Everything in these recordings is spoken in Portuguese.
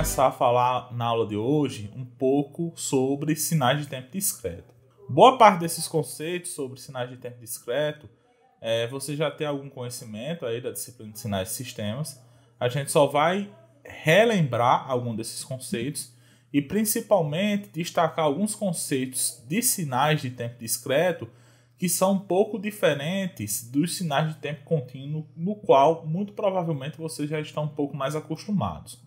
começar a falar na aula de hoje um pouco sobre sinais de tempo discreto. Boa parte desses conceitos sobre sinais de tempo discreto é, você já tem algum conhecimento aí da disciplina de sinais e sistemas. A gente só vai relembrar algum desses conceitos e principalmente destacar alguns conceitos de sinais de tempo discreto que são um pouco diferentes dos sinais de tempo contínuo, no qual muito provavelmente vocês já estão um pouco mais acostumados.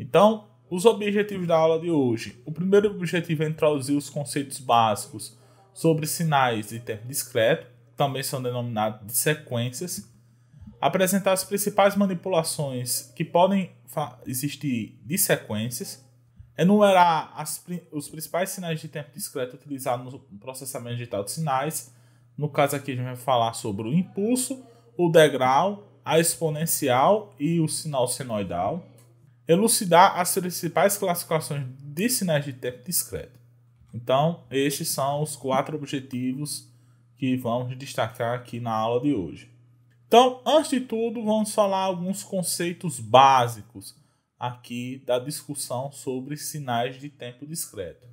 Então, os objetivos da aula de hoje. O primeiro objetivo é introduzir os conceitos básicos sobre sinais de tempo discreto, também são denominados de sequências. Apresentar as principais manipulações que podem existir de sequências. Enumerar as, os principais sinais de tempo discreto utilizados no processamento digital de sinais. No caso aqui, a gente vai falar sobre o impulso, o degrau, a exponencial e o sinal senoidal elucidar as principais classificações de sinais de tempo discreto. Então, estes são os quatro objetivos que vamos destacar aqui na aula de hoje. Então, antes de tudo, vamos falar alguns conceitos básicos aqui da discussão sobre sinais de tempo discreto.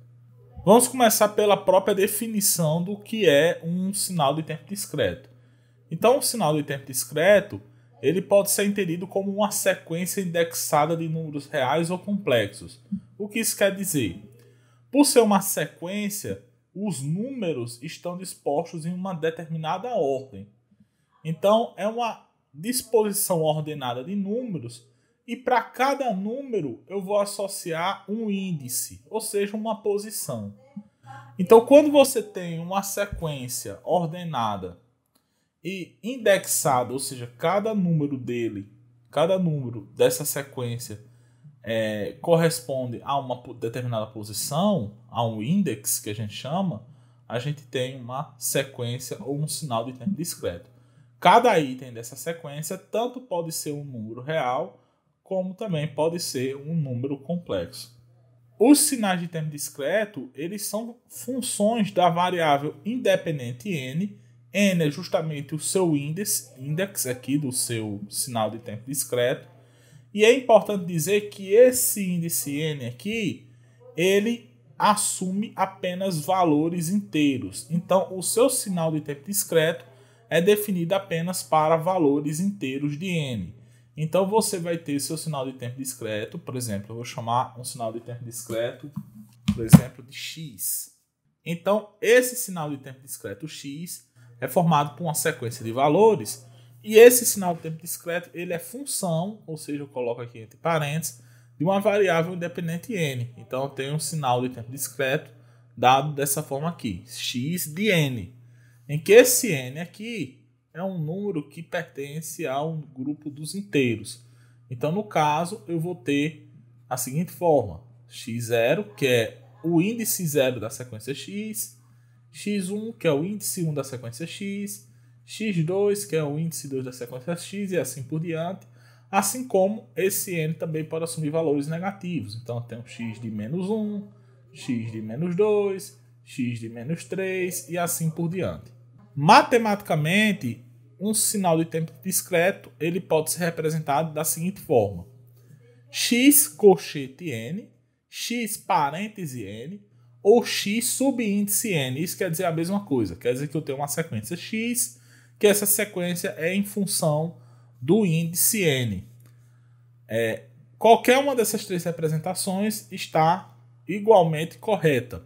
Vamos começar pela própria definição do que é um sinal de tempo discreto. Então, um sinal de tempo discreto ele pode ser entendido como uma sequência indexada de números reais ou complexos. O que isso quer dizer? Por ser uma sequência, os números estão dispostos em uma determinada ordem. Então, é uma disposição ordenada de números e para cada número eu vou associar um índice, ou seja, uma posição. Então, quando você tem uma sequência ordenada e indexado, ou seja, cada número dele, cada número dessa sequência é, corresponde a uma determinada posição, a um index que a gente chama, a gente tem uma sequência ou um sinal de tempo discreto. Cada item dessa sequência tanto pode ser um número real, como também pode ser um número complexo. Os sinais de tempo discreto, eles são funções da variável independente n N é justamente o seu índice, index aqui do seu sinal de tempo discreto. E é importante dizer que esse índice N aqui, ele assume apenas valores inteiros. Então, o seu sinal de tempo discreto é definido apenas para valores inteiros de N. Então, você vai ter seu sinal de tempo discreto, por exemplo, eu vou chamar um sinal de tempo discreto, por exemplo, de X. Então, esse sinal de tempo discreto X é formado por uma sequência de valores e esse sinal do tempo discreto ele é função, ou seja, eu coloco aqui entre parênteses, de uma variável independente n. Então eu tenho um sinal de tempo discreto dado dessa forma aqui, x de n, em que esse n aqui é um número que pertence ao grupo dos inteiros. Então no caso eu vou ter a seguinte forma, x0, que é o índice zero da sequência x, x1, que é o índice 1 da sequência x, x2, que é o índice 2 da sequência x, e assim por diante. Assim como esse n também pode assumir valores negativos. Então, eu tenho x de menos 1, x de menos 2, x de menos 3 e assim por diante. Matematicamente, um sinal de tempo discreto ele pode ser representado da seguinte forma: x colchete n, x parêntese n, ou x subíndice n. Isso quer dizer a mesma coisa. Quer dizer que eu tenho uma sequência x, que essa sequência é em função do índice n. É, qualquer uma dessas três representações está igualmente correta.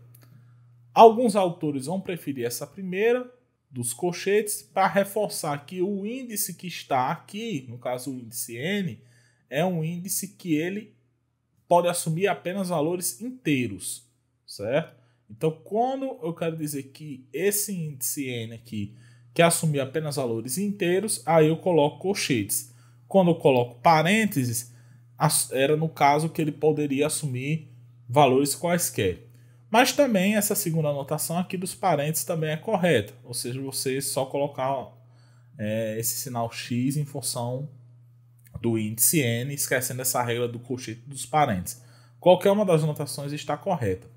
Alguns autores vão preferir essa primeira dos colchetes para reforçar que o índice que está aqui, no caso o índice n, é um índice que ele pode assumir apenas valores inteiros certo? Então, quando eu quero dizer que esse índice N aqui quer assumir apenas valores inteiros, aí eu coloco colchetes. Quando eu coloco parênteses, era no caso que ele poderia assumir valores quaisquer. Mas também essa segunda anotação aqui dos parênteses também é correta, ou seja, você só colocar é, esse sinal x em função do índice n, esquecendo essa regra do colchete dos parênteses. Qualquer uma das anotações está correta.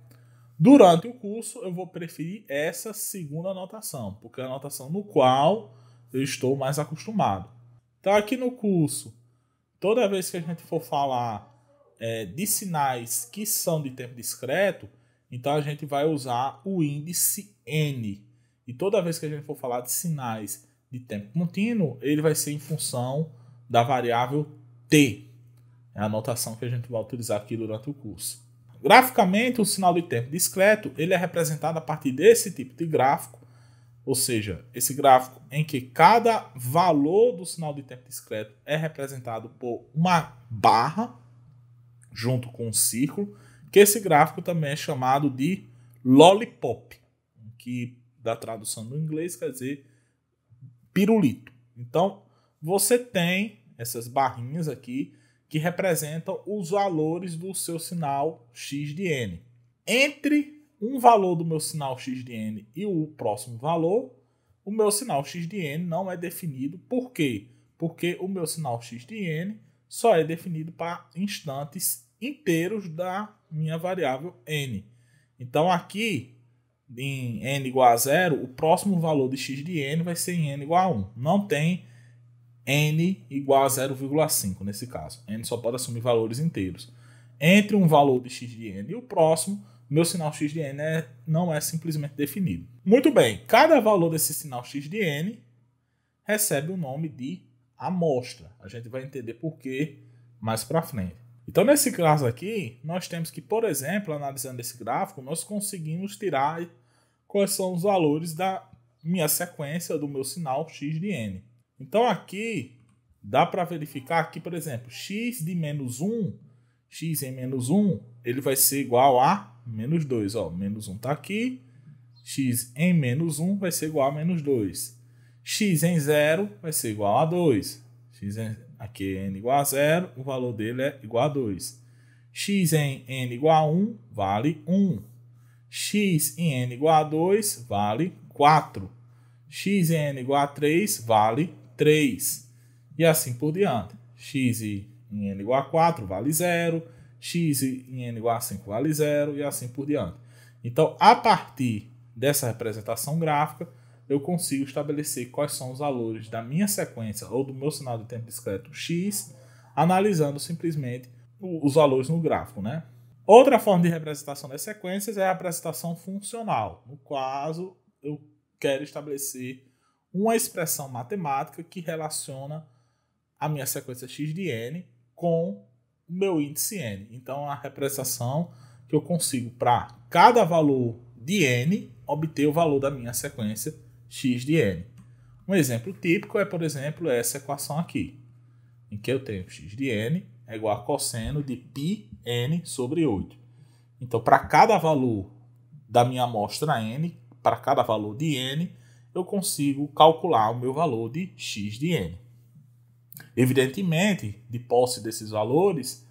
Durante o curso, eu vou preferir essa segunda anotação, porque é a anotação no qual eu estou mais acostumado. Então, aqui no curso, toda vez que a gente for falar é, de sinais que são de tempo discreto, então a gente vai usar o índice N. E toda vez que a gente for falar de sinais de tempo contínuo, ele vai ser em função da variável T. É a notação que a gente vai utilizar aqui durante o curso. Graficamente, o sinal de tempo discreto ele é representado a partir desse tipo de gráfico, ou seja, esse gráfico em que cada valor do sinal de tempo discreto é representado por uma barra junto com um círculo, que esse gráfico também é chamado de lollipop, que da tradução do inglês quer dizer pirulito. Então, você tem essas barrinhas aqui que representam os valores do seu sinal x de n. Entre um valor do meu sinal x de n e o próximo valor, o meu sinal x de n não é definido. Por quê? Porque o meu sinal x de n só é definido para instantes inteiros da minha variável n. Então aqui em n igual a zero, o próximo valor de x de n vai ser em n igual a 1. Não tem n igual a 0,5 nesse caso. n só pode assumir valores inteiros. Entre um valor de x de n e o próximo, meu sinal x de n é, não é simplesmente definido. Muito bem, cada valor desse sinal x de n recebe o nome de amostra. A gente vai entender por quê mais para frente. Então, nesse caso aqui, nós temos que, por exemplo, analisando esse gráfico, nós conseguimos tirar quais são os valores da minha sequência do meu sinal x de n. Então aqui dá para verificar que, por exemplo, x de menos 1, x em menos 1, ele vai ser igual a menos 2. Ó, menos 1 está aqui, x em menos 1 vai ser igual a menos 2. x em 0 vai ser igual a 2. x em, aqui é n igual a 0, o valor dele é igual a 2. x em n igual a 1 vale 1. x em n igual a 2 vale 4. x em n igual a 3 vale 3, e assim por diante. x em n igual a 4 vale zero, x em n igual a 5 vale zero, e assim por diante. Então, a partir dessa representação gráfica, eu consigo estabelecer quais são os valores da minha sequência ou do meu sinal de tempo discreto x, analisando simplesmente os valores no gráfico, né? Outra forma de representação das sequências é a representação funcional. No caso, eu quero estabelecer uma expressão matemática que relaciona a minha sequência x de n com o meu índice n. Então, é a representação que eu consigo para cada valor de n obter o valor da minha sequência x de n. Um exemplo típico é, por exemplo, essa equação aqui, em que eu tenho x de n é igual a cosseno de pi n sobre 8. Então, para cada valor da minha amostra n, para cada valor de n, eu consigo calcular o meu valor de x de n. Evidentemente, de posse desses valores,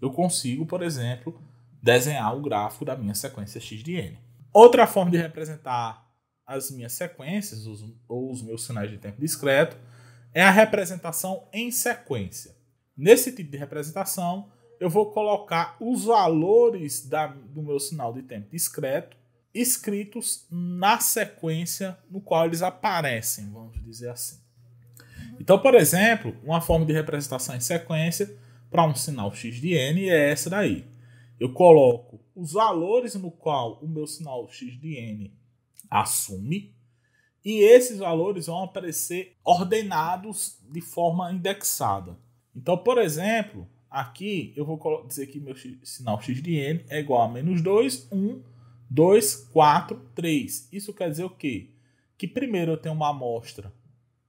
eu consigo, por exemplo, desenhar o gráfico da minha sequência x de n. Outra forma de representar as minhas sequências os, ou os meus sinais de tempo discreto é a representação em sequência. Nesse tipo de representação, eu vou colocar os valores da, do meu sinal de tempo discreto escritos na sequência no qual eles aparecem, vamos dizer assim. Então, por exemplo, uma forma de representação em sequência para um sinal x de n é essa daí. Eu coloco os valores no qual o meu sinal x de n assume e esses valores vão aparecer ordenados de forma indexada. Então, por exemplo, aqui eu vou dizer que meu sinal x de n é igual a menos 2, 1, 2, 4, 3. Isso quer dizer o quê? Que primeiro eu tenho uma amostra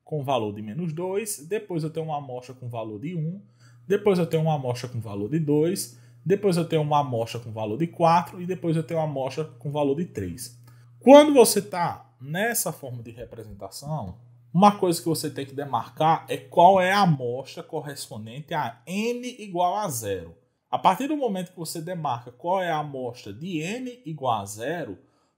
com valor de menos 2, depois eu tenho uma amostra com valor de 1, depois eu tenho uma amostra com valor de 2, depois eu tenho uma amostra com valor de 4 e depois eu tenho uma amostra com valor de 3. Quando você está nessa forma de representação, uma coisa que você tem que demarcar é qual é a amostra correspondente a n igual a zero. A partir do momento que você demarca qual é a amostra de n igual a zero,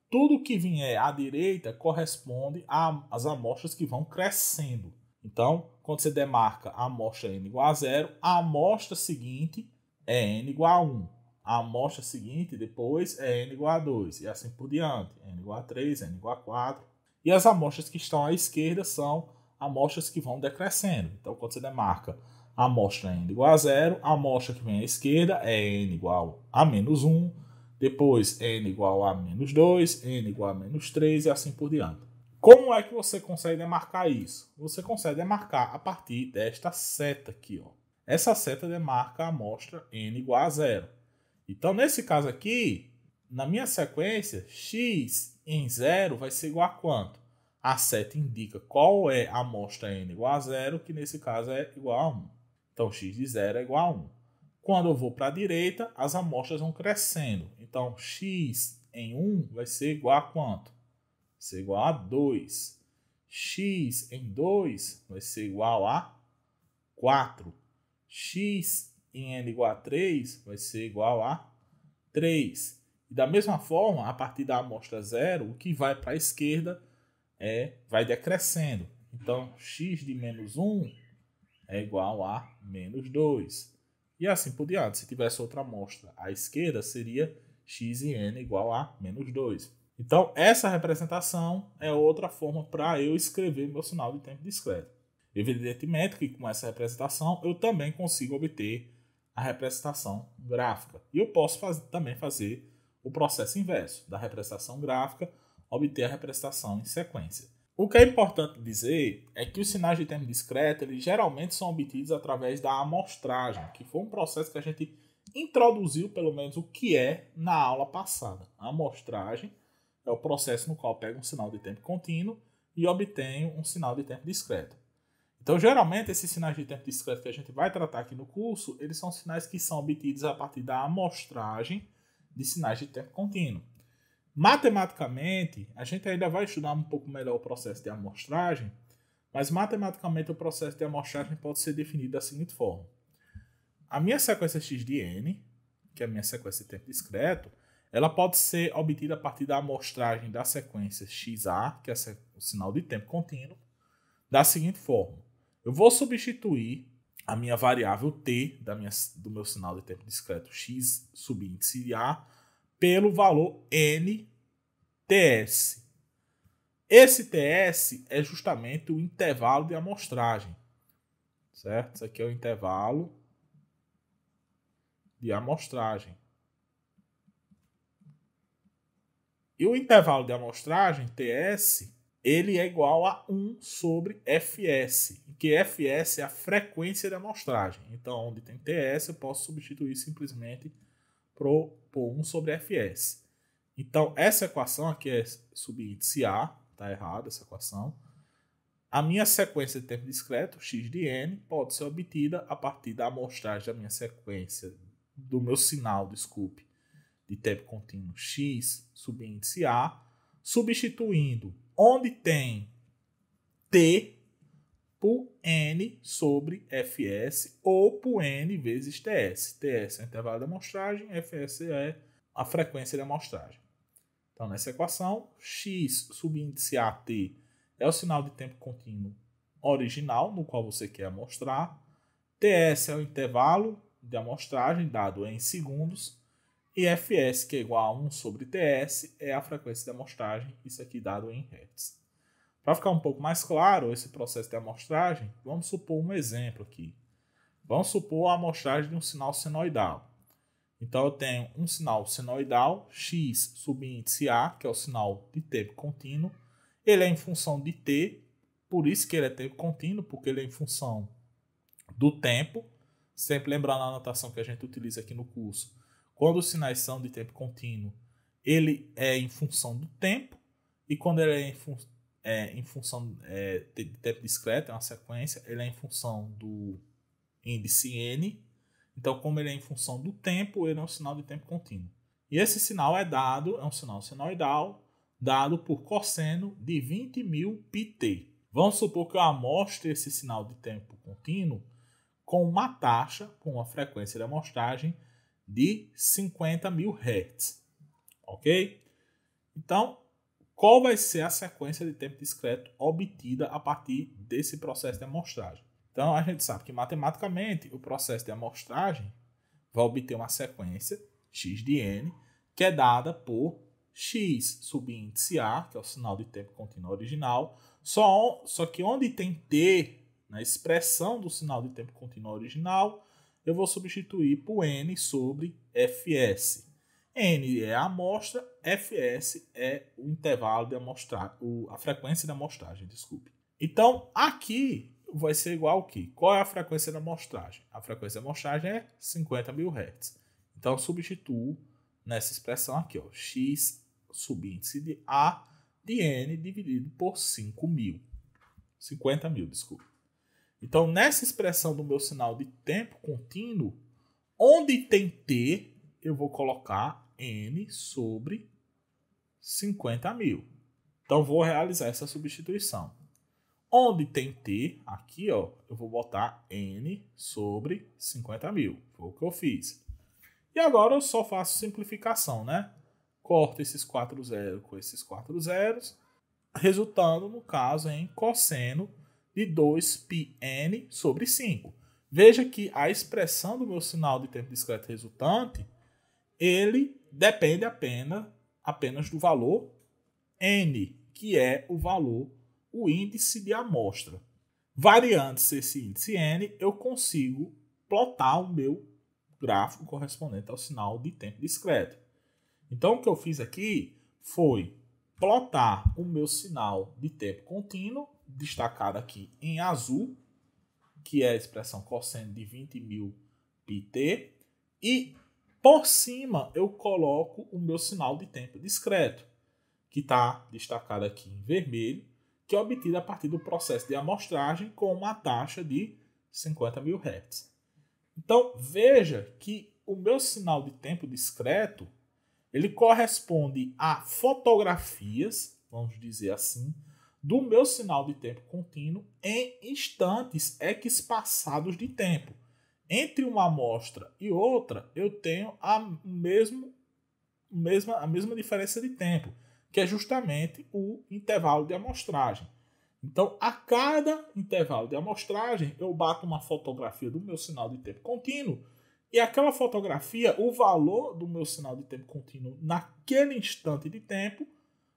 tudo que vier à direita corresponde às amostras que vão crescendo. Então, quando você demarca a amostra n igual a zero, a amostra seguinte é n igual a 1. A amostra seguinte depois é n igual a 2 e assim por diante, n igual a 3, n igual a 4. E as amostras que estão à esquerda são amostras que vão decrescendo. Então, quando você demarca a amostra n igual a zero, a amostra que vem à esquerda é n igual a menos 1, depois n igual a menos 2, n igual a menos 3 e assim por diante. Como é que você consegue demarcar isso? Você consegue demarcar a partir desta seta aqui. Ó. Essa seta demarca a amostra n igual a zero. Então, nesse caso aqui, na minha sequência, x em zero vai ser igual a quanto? A seta indica qual é a amostra n igual a zero, que nesse caso é igual a 1. Então, x de zero é igual a 1. Quando eu vou para a direita, as amostras vão crescendo. Então, x em 1 vai ser igual a quanto? Vai ser igual a 2. x em 2 vai ser igual a 4. x em n igual a 3 vai ser igual a 3. E da mesma forma, a partir da amostra zero, o que vai para a esquerda é, vai decrescendo. Então, x de menos 1 é igual a menos 2. E assim por diante. Se tivesse outra amostra à esquerda, seria x e n igual a menos 2. Então, essa representação é outra forma para eu escrever meu sinal de tempo discreto. Evidentemente que com essa representação eu também consigo obter a representação gráfica. E eu posso faz, também fazer o processo inverso, da representação gráfica obter a representação em sequência. O que é importante dizer é que os sinais de tempo discreto eles geralmente são obtidos através da amostragem, que foi um processo que a gente introduziu, pelo menos, o que é na aula passada. A amostragem é o processo no qual pega um sinal de tempo contínuo e obtenho um sinal de tempo discreto. Então, geralmente, esses sinais de tempo discreto que a gente vai tratar aqui no curso, eles são sinais que são obtidos a partir da amostragem de sinais de tempo contínuo. Matematicamente, a gente ainda vai estudar um pouco melhor o processo de amostragem, mas matematicamente o processo de amostragem pode ser definido da seguinte forma. A minha sequência x de n, que é a minha sequência de tempo discreto, ela pode ser obtida a partir da amostragem da sequência xa, que é o sinal de tempo contínuo, da seguinte forma. Eu vou substituir a minha variável t da minha, do meu sinal de tempo discreto x subíndice de a pelo valor NTS. Esse TS é justamente o intervalo de amostragem, certo? Isso aqui é o intervalo de amostragem. E o intervalo de amostragem, TS, ele é igual a 1 sobre FS, que FS é a frequência de amostragem. Então, onde tem TS, eu posso substituir simplesmente pro, por 1 sobre Fs. Então, essa equação aqui é subíndice A, está errada essa equação. A minha sequência de tempo discreto, x de n, pode ser obtida a partir da amostragem da minha sequência, do meu sinal, desculpe, de tempo contínuo x, subíndice A, substituindo onde tem t por N sobre Fs ou por N vezes Ts. Ts é o intervalo de amostragem, Fs é a frequência de amostragem. Então, nessa equação, x subíndice AT é o sinal de tempo contínuo original, no qual você quer amostrar. Ts é o intervalo de amostragem, dado em segundos. E Fs, que é igual a 1 sobre Ts, é a frequência de amostragem, isso aqui dado em hertz. Para ficar um pouco mais claro esse processo de amostragem, vamos supor um exemplo aqui. Vamos supor a amostragem de um sinal senoidal. Então eu tenho um sinal senoidal, x subíndice A, que é o sinal de tempo contínuo. Ele é em função de t, por isso que ele é tempo contínuo, porque ele é em função do tempo. Sempre lembrando a anotação que a gente utiliza aqui no curso. Quando os sinais são de tempo contínuo, ele é em função do tempo. E quando ele é em função é em função é, de tempo discreto, é uma sequência, ele é em função do índice n. Então, como ele é em função do tempo, ele é um sinal de tempo contínuo. E esse sinal é dado, é um sinal sinoidal, dado por cosseno de 20.000 mil pt. Vamos supor que eu amostre esse sinal de tempo contínuo com uma taxa, com uma frequência de amostragem de 50.000 mil Hz. Ok? Então, qual vai ser a sequência de tempo discreto obtida a partir desse processo de amostragem. Então a gente sabe que matematicamente o processo de amostragem vai obter uma sequência x de n que é dada por x subíndice A, que é o sinal de tempo contínuo original, só, só que onde tem t na expressão do sinal de tempo contínuo original, eu vou substituir por n sobre fs. N é a amostra, FS é, é o intervalo de amostragem, a frequência da amostragem, desculpe. Então, aqui vai ser igual que? Qual é a frequência da amostragem? A frequência da amostragem é 50 mil Hz. Então, eu substituo nessa expressão aqui, ó, x subíndice de A de N dividido por 5 mil. 50 mil, desculpe. Então, nessa expressão do meu sinal de tempo contínuo, onde tem T, eu vou colocar n sobre 50 mil. Então, vou realizar essa substituição. Onde tem t, aqui, ó, eu vou botar n sobre 50 mil. Foi o que eu fiz. E agora eu só faço simplificação, né? Corto esses 4 zeros com esses 4 zeros, resultando, no caso, em cosseno de 2πn sobre 5. Veja que a expressão do meu sinal de tempo discreto resultante, ele depende apenas, apenas do valor N, que é o valor, o índice de amostra. Variando-se esse índice N, eu consigo plotar o meu gráfico correspondente ao sinal de tempo discreto. Então, o que eu fiz aqui foi plotar o meu sinal de tempo contínuo, destacado aqui em azul, que é a expressão cosseno de 20.000 pt, e por cima, eu coloco o meu sinal de tempo discreto, que está destacado aqui em vermelho, que é obtido a partir do processo de amostragem com uma taxa de 50 mil Hz. Então, veja que o meu sinal de tempo discreto ele corresponde a fotografias, vamos dizer assim, do meu sinal de tempo contínuo em instantes espaçados de tempo entre uma amostra e outra, eu tenho a, mesmo, mesma, a mesma diferença de tempo, que é justamente o intervalo de amostragem. Então, a cada intervalo de amostragem, eu bato uma fotografia do meu sinal de tempo contínuo, e aquela fotografia, o valor do meu sinal de tempo contínuo naquele instante de tempo,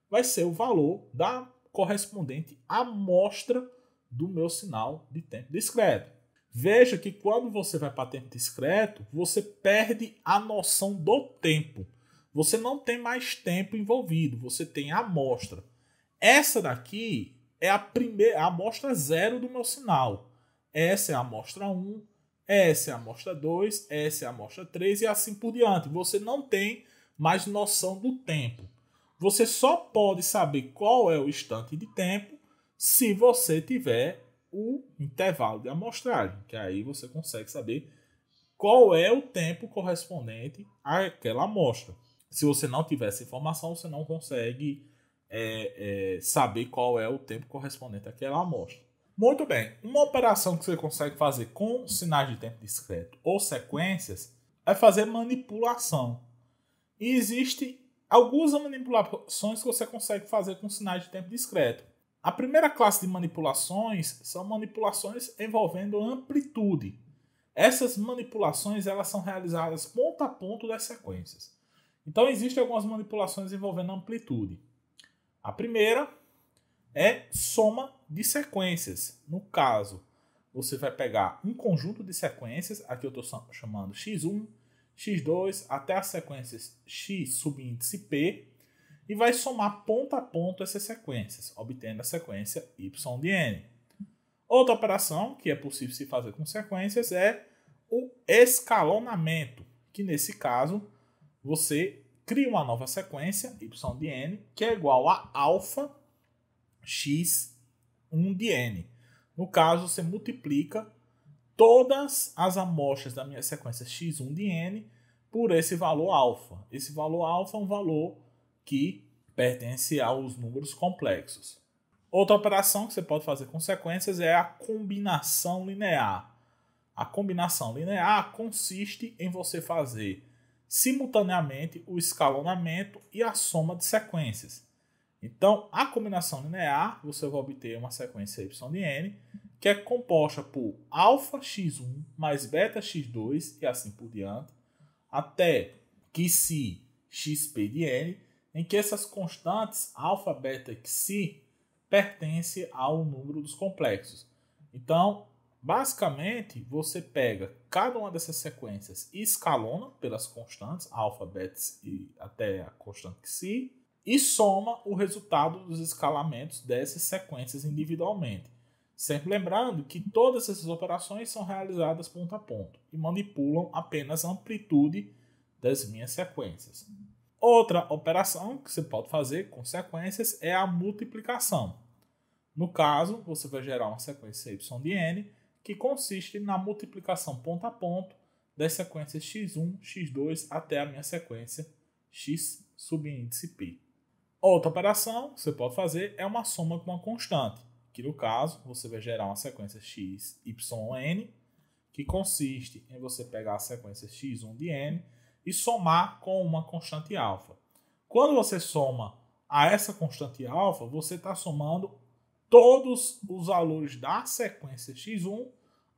vai ser o valor da correspondente amostra do meu sinal de tempo discreto. Veja que quando você vai para tempo discreto, você perde a noção do tempo. Você não tem mais tempo envolvido, você tem a amostra. Essa daqui é a primeira a amostra zero do meu sinal. Essa é a amostra 1, essa é a amostra 2, essa é a amostra 3 e assim por diante. Você não tem mais noção do tempo. Você só pode saber qual é o instante de tempo se você tiver o intervalo de amostragem, que aí você consegue saber qual é o tempo correspondente àquela amostra. Se você não tiver essa informação, você não consegue é, é, saber qual é o tempo correspondente àquela amostra. Muito bem, uma operação que você consegue fazer com sinais de tempo discreto ou sequências é fazer manipulação. E existem algumas manipulações que você consegue fazer com sinais de tempo discreto. A primeira classe de manipulações são manipulações envolvendo amplitude. Essas manipulações elas são realizadas ponto a ponto das sequências. Então existem algumas manipulações envolvendo amplitude. A primeira é soma de sequências. No caso, você vai pegar um conjunto de sequências, aqui eu estou chamando x1, x2 até as sequências x subíndice p, e vai somar ponto a ponto essas sequências, obtendo a sequência y de n. Outra operação que é possível se fazer com sequências é o escalonamento, que nesse caso você cria uma nova sequência y de n que é igual a alfa x 1 de n. No caso, você multiplica todas as amostras da minha sequência x1 de n por esse valor alfa. Esse valor alfa é um valor que pertence aos números complexos. Outra operação que você pode fazer com sequências é a combinação linear. A combinação linear consiste em você fazer simultaneamente o escalonamento e a soma de sequências. Então, a combinação linear, você vai obter uma sequência y de n, que é composta por alfa x1 mais beta x2 e assim por diante, até que se xp de n em que essas constantes alfa, beta e xi pertencem ao número dos complexos. Então, basicamente, você pega cada uma dessas sequências e escalona pelas constantes alfa, beta e até a constante xi e soma o resultado dos escalamentos dessas sequências individualmente. Sempre lembrando que todas essas operações são realizadas ponto a ponto e manipulam apenas a amplitude das minhas sequências. Outra operação que você pode fazer com sequências é a multiplicação. No caso, você vai gerar uma sequência y de n que consiste na multiplicação ponto a ponto das sequências x1, x2 até a minha sequência x subíndice p. Outra operação que você pode fazer é uma soma com uma constante, que no caso você vai gerar uma sequência x, y, n, que consiste em você pegar a sequência x1 de n e somar com uma constante alfa. Quando você soma a essa constante alfa, você está somando todos os valores da sequência x1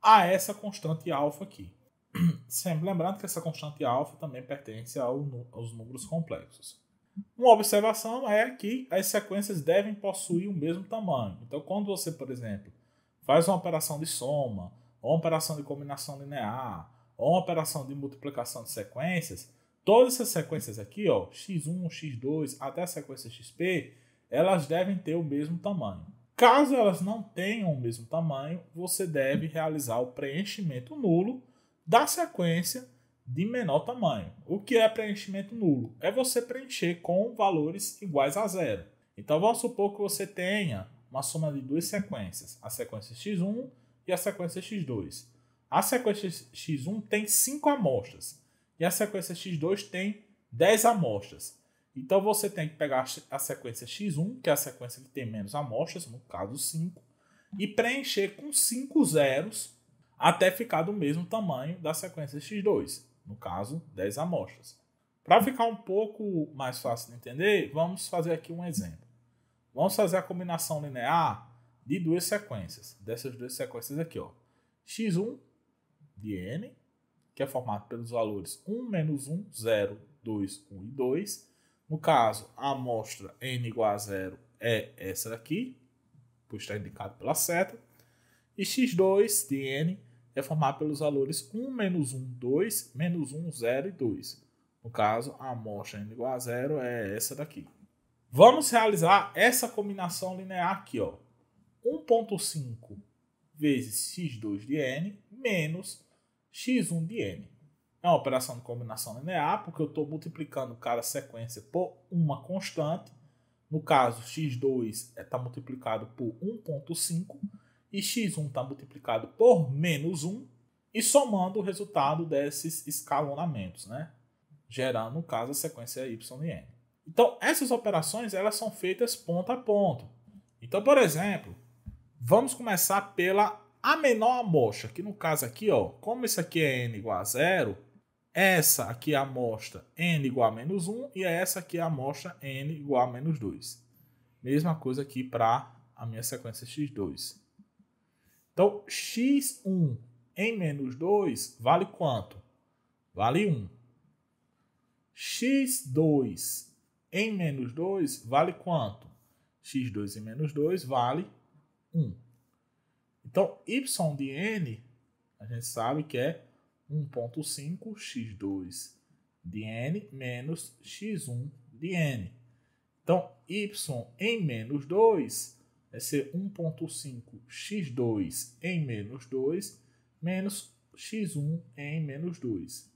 a essa constante alfa aqui. Sempre lembrando que essa constante alfa também pertence aos números complexos. Uma observação é que as sequências devem possuir o mesmo tamanho. Então, quando você, por exemplo, faz uma operação de soma, ou uma operação de combinação linear, ou uma operação de multiplicação de sequências, todas essas sequências aqui, ó, x1, x2 até a sequência xp, elas devem ter o mesmo tamanho. Caso elas não tenham o mesmo tamanho, você deve realizar o preenchimento nulo da sequência de menor tamanho. O que é preenchimento nulo? É você preencher com valores iguais a zero. Então vamos supor que você tenha uma soma de duas sequências, a sequência x1 e a sequência x2. A sequência X1 tem 5 amostras e a sequência X2 tem 10 amostras. Então você tem que pegar a sequência X1, que é a sequência que tem menos amostras, no caso 5, e preencher com 5 zeros até ficar do mesmo tamanho da sequência X2, no caso 10 amostras. Para ficar um pouco mais fácil de entender, vamos fazer aqui um exemplo. Vamos fazer a combinação linear de duas sequências, dessas duas sequências aqui, ó. X1 de n, que é formado pelos valores 1, menos 1, 0, 2, 1 e 2. No caso, a amostra n igual a 0 é essa daqui, pois está indicado pela seta. E x2 de n é formado pelos valores 1, menos 1, 2, menos 1, 0 e 2. No caso, a amostra n igual a 0 é essa daqui. Vamos realizar essa combinação linear aqui, 1.5 vezes x2 de n menos x1 de n. É uma operação de combinação linear, porque eu estou multiplicando cada sequência por uma constante. No caso, x2 está é, multiplicado por 1.5 e x1 está multiplicado por menos 1 e somando o resultado desses escalonamentos, né? gerando, no caso, a sequência y e n. Então, essas operações elas são feitas ponto a ponto. Então, por exemplo, vamos começar pela a menor amostra, que no caso aqui, ó, como isso aqui é n igual a zero, essa aqui é a amostra n igual a menos 1 e essa aqui é a amostra n igual a menos 2. Mesma coisa aqui para a minha sequência x2. Então, x1 em menos 2 vale quanto? Vale 1. x2 em menos 2 vale quanto? x2 em menos 2 vale 1. Então, y de n, a gente sabe que é 1.5x2 de n menos x1 de n. Então, y em menos 2 vai ser 1.5x2 em menos 2 menos x1 em menos 2.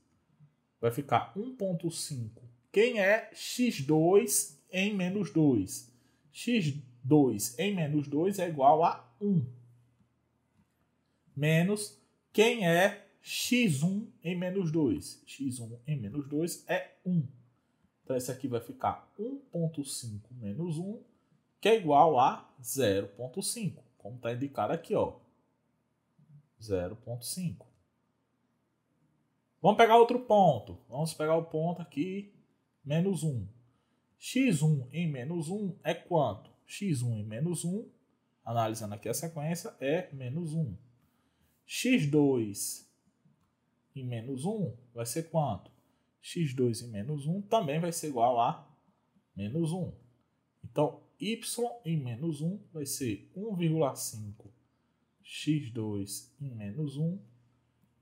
Vai ficar 1.5. Quem é x2 em menos 2? x2 em menos 2 é igual a 1 menos quem é x1 em menos 2. x1 em menos 2 é 1. Então, esse aqui vai ficar 1.5 menos 1, que é igual a 0.5, como está indicado aqui, ó. 0.5. Vamos pegar outro ponto. Vamos pegar o ponto aqui, menos 1. x1 em menos 1 é quanto? x1 em menos 1, analisando aqui a sequência, é menos 1 x2 e menos 1 vai ser quanto? x2 e menos 1 também vai ser igual a menos 1. Então, y em menos 1 vai ser 1,5 x2 e menos 1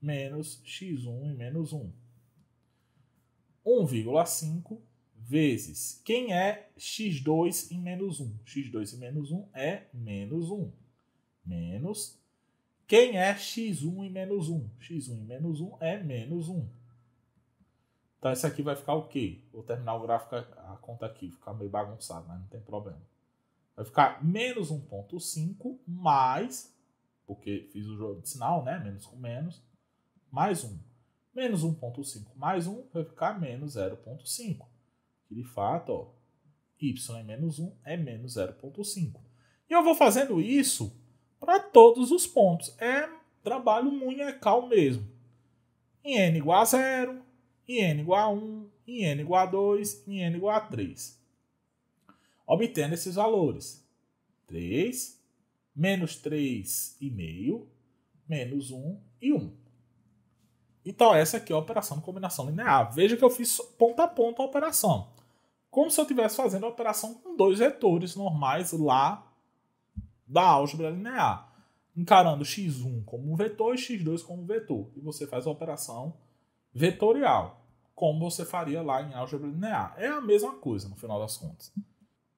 menos x1 e menos 1. 1,5 vezes quem é x2 e menos 1? x2 e menos 1 é menos 1 menos quem é x1 e menos 1? x1 e menos 1 é menos 1. Então esse aqui vai ficar o quê? Vou terminar o gráfico, a conta aqui, ficar meio bagunçado, mas não tem problema. Vai ficar menos 1.5 mais, porque fiz o jogo de sinal, né? Menos com menos, mais 1. Menos 1.5 mais 1 vai ficar menos 0.5. Que de fato, ó, y é menos 1 é menos 0.5. E eu vou fazendo isso para todos os pontos. É trabalho munhecal é mesmo. Em n igual a 0, em n igual a 1, em n igual a 2, em n igual a 3. Obtendo esses valores. 3, menos 3,5, menos 1 e 1. Então, essa aqui é a operação de combinação linear. Veja que eu fiz ponta a ponta a operação. Como se eu estivesse fazendo a operação com dois vetores normais lá da álgebra linear, encarando x1 como um vetor e x2 como um vetor. E você faz a operação vetorial, como você faria lá em álgebra linear. É a mesma coisa, no final das contas.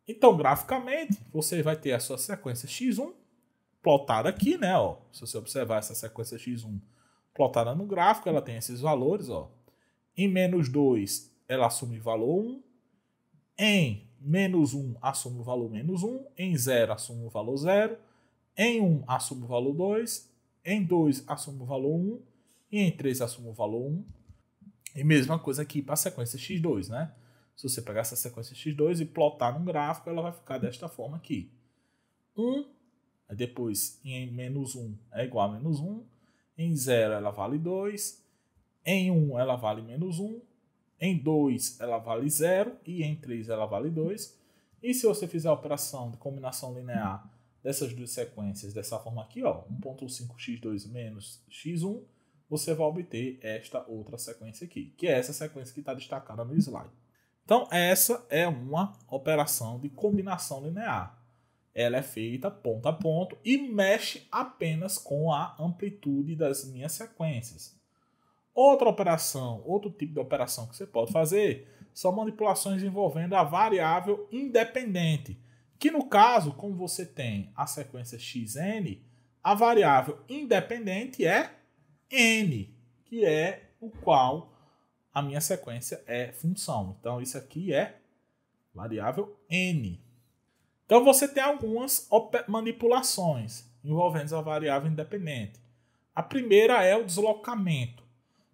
Então, graficamente, você vai ter a sua sequência x1 plotada aqui, né? Ó. Se você observar essa sequência x1 plotada no gráfico, ela tem esses valores. Ó. Em menos 2, ela assume valor 1. Em menos 1 assumo o valor menos 1, em 0 assumo o valor 0, em 1 assumo o valor 2, em 2 assumo o valor 1 e em 3 assumo o valor 1. E mesma coisa aqui para a sequência x2, né? Se você pegar essa sequência x2 e plotar num gráfico, ela vai ficar desta forma aqui. 1, depois em menos 1 é igual a menos 1, em 0 ela vale 2, em 1 ela vale menos 1 em 2 ela vale 0 e em 3 ela vale 2. E se você fizer a operação de combinação linear dessas duas sequências dessa forma aqui, 1.5x2 menos x1, você vai obter esta outra sequência aqui, que é essa sequência que está destacada no slide. Então, essa é uma operação de combinação linear. Ela é feita ponto a ponto e mexe apenas com a amplitude das minhas sequências. Outra operação, outro tipo de operação que você pode fazer são manipulações envolvendo a variável independente, que no caso, como você tem a sequência xn, a variável independente é n, que é o qual a minha sequência é função. Então isso aqui é variável n. Então você tem algumas manipulações envolvendo a variável independente. A primeira é o deslocamento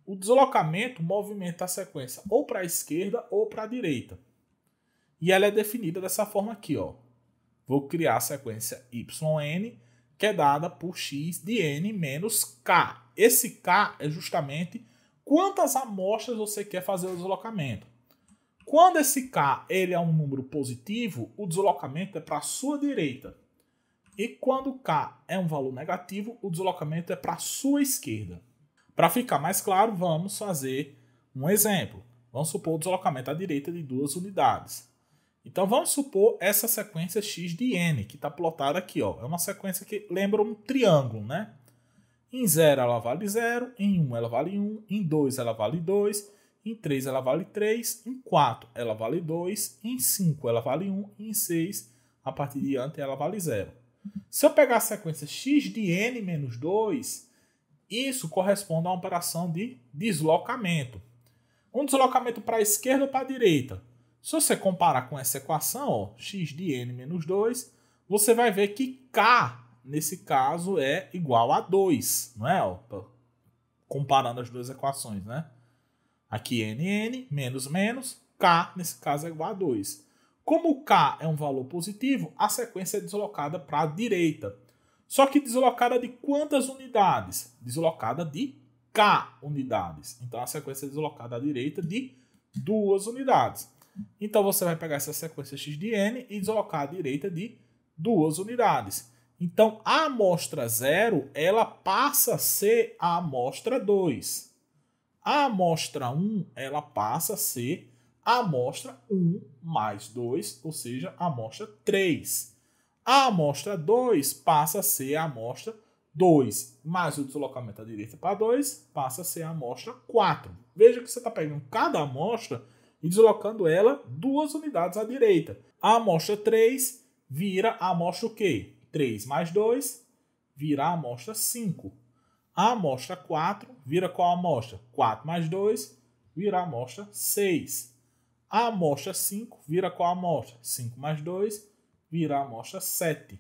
o deslocamento movimenta a sequência ou para a esquerda ou para a direita. E ela é definida dessa forma aqui, ó. Vou criar a sequência yn, que é dada por x de n menos k. Esse k é justamente quantas amostras você quer fazer o deslocamento. Quando esse k ele é um número positivo, o deslocamento é para a sua direita. E quando k é um valor negativo, o deslocamento é para a sua esquerda. Para ficar mais claro, vamos fazer um exemplo. Vamos supor o deslocamento à direita de duas unidades. Então vamos supor essa sequência x de n, que está plotada aqui. Ó. É uma sequência que lembra um triângulo, né? Em 0 ela vale 0, em 1 um ela vale 1, um, em 2 ela vale 2, em 3 ela vale 3, em 4 ela vale 2, em 5 ela vale 1, um, em 6 a partir de diante ela vale 0. Se eu pegar a sequência x de n menos 2, isso corresponde a uma operação de deslocamento. Um deslocamento para a esquerda ou para a direita. Se você comparar com essa equação, ó, x de n menos 2, você vai ver que k, nesse caso, é igual a 2, não é? comparando as duas equações, né? Aqui nn, menos menos, k, nesse caso, é igual a 2. Como k é um valor positivo, a sequência é deslocada para a direita. Só que deslocada de quantas unidades? Deslocada de K unidades. Então a sequência é deslocada à direita de duas unidades. Então você vai pegar essa sequência x de n e deslocar à direita de duas unidades. Então a amostra 0 ela passa a ser a amostra 2. A amostra 1 um, ela passa a ser a amostra 1 um mais 2, ou seja, a amostra 3. A amostra 2 passa a ser a amostra 2, mais o deslocamento à direita para 2 passa a ser a amostra 4. Veja que você está pegando cada amostra e deslocando ela duas unidades à direita. A amostra 3 vira a amostra o quê? 3 mais 2 vira a amostra 5. A amostra 4 vira qual amostra? 4 mais 2 vira a amostra 6. A amostra 5 vira qual amostra? 5 mais 2 virá a amostra 7.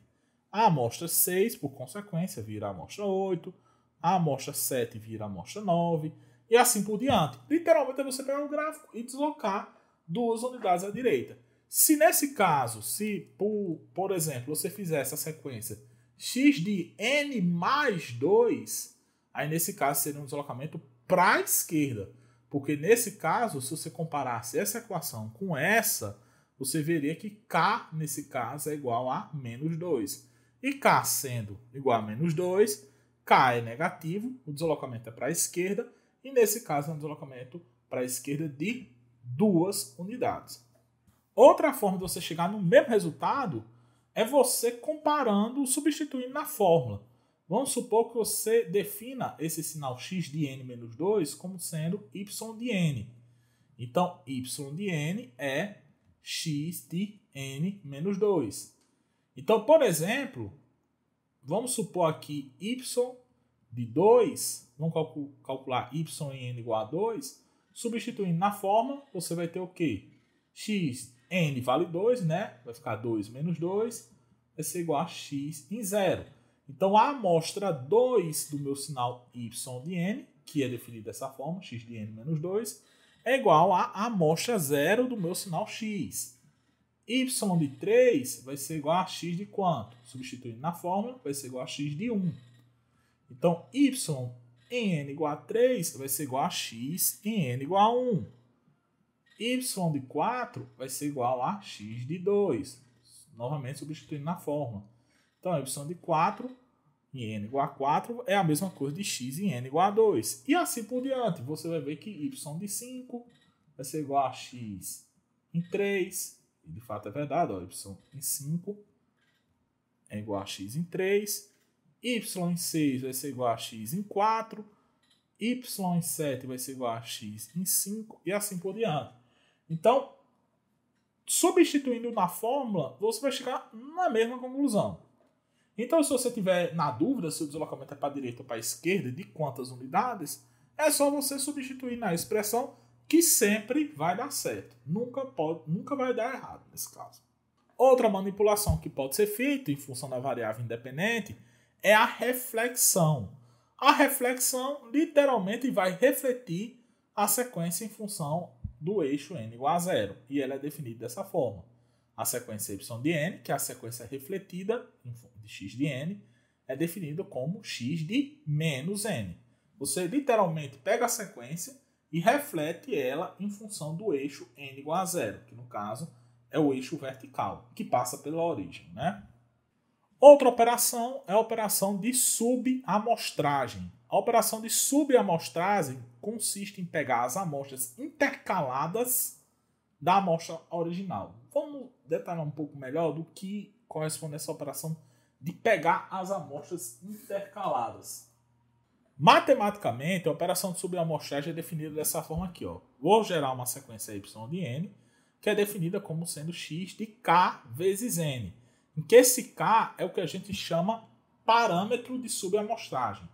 A amostra 6, por consequência, virá a amostra 8. A amostra 7 virá a amostra 9. E assim por diante. Literalmente é você pegar um gráfico e deslocar duas unidades à direita. Se nesse caso, se por, por exemplo, você fizer essa sequência x de n mais 2, aí nesse caso seria um deslocamento para a esquerda. Porque nesse caso, se você comparasse essa equação com essa, você veria que K, nesse caso, é igual a menos 2. E K sendo igual a menos 2, K é negativo, o deslocamento é para a esquerda, e nesse caso é um deslocamento para a esquerda de duas unidades. Outra forma de você chegar no mesmo resultado é você comparando, substituindo na fórmula. Vamos supor que você defina esse sinal x de n menos 2 como sendo y de n. Então, y de n é x de n menos 2. Então, por exemplo, vamos supor aqui y de 2, vamos calcular y em n igual a 2, substituindo na forma, você vai ter o quê? x, n vale 2, né? Vai ficar 2 menos 2, vai ser igual a x em 0. Então, a amostra 2 do meu sinal y de n, que é definida dessa forma, x de n menos 2, é igual a amostra zero do meu sinal x. y de 3 vai ser igual a x de quanto? Substituindo na fórmula, vai ser igual a x de 1. Então, y em n igual a 3 vai ser igual a x em n igual a 1. y de 4 vai ser igual a x de 2. Novamente substituindo na fórmula. Então, y de 4 em n igual a 4 é a mesma coisa de x em n igual a 2. E assim por diante, você vai ver que y de 5 vai ser igual a x em 3, e de fato é verdade, ó, y em 5 é igual a x em 3, y em 6 vai ser igual a x em 4, y em 7 vai ser igual a x em 5, e assim por diante. Então, substituindo na fórmula, você vai chegar na mesma conclusão. Então, se você tiver na dúvida se o deslocamento é para a direita ou para a esquerda, de quantas unidades, é só você substituir na expressão que sempre vai dar certo. Nunca, pode, nunca vai dar errado nesse caso. Outra manipulação que pode ser feita em função da variável independente é a reflexão. A reflexão literalmente vai refletir a sequência em função do eixo n igual a zero, e ela é definida dessa forma. A sequência y de n, que é a sequência refletida de x de n, é definida como x de menos n. Você literalmente pega a sequência e reflete ela em função do eixo n igual a zero, que no caso é o eixo vertical, que passa pela origem. Né? Outra operação é a operação de subamostragem. A operação de subamostragem consiste em pegar as amostras intercaladas da amostra original vamos detalhar um pouco melhor do que corresponde a essa operação de pegar as amostras intercaladas. Matematicamente, a operação de subamostragem é definida dessa forma aqui. Ó. Vou gerar uma sequência y de n, que é definida como sendo x de k vezes n. Em que esse k é o que a gente chama parâmetro de subamostragem.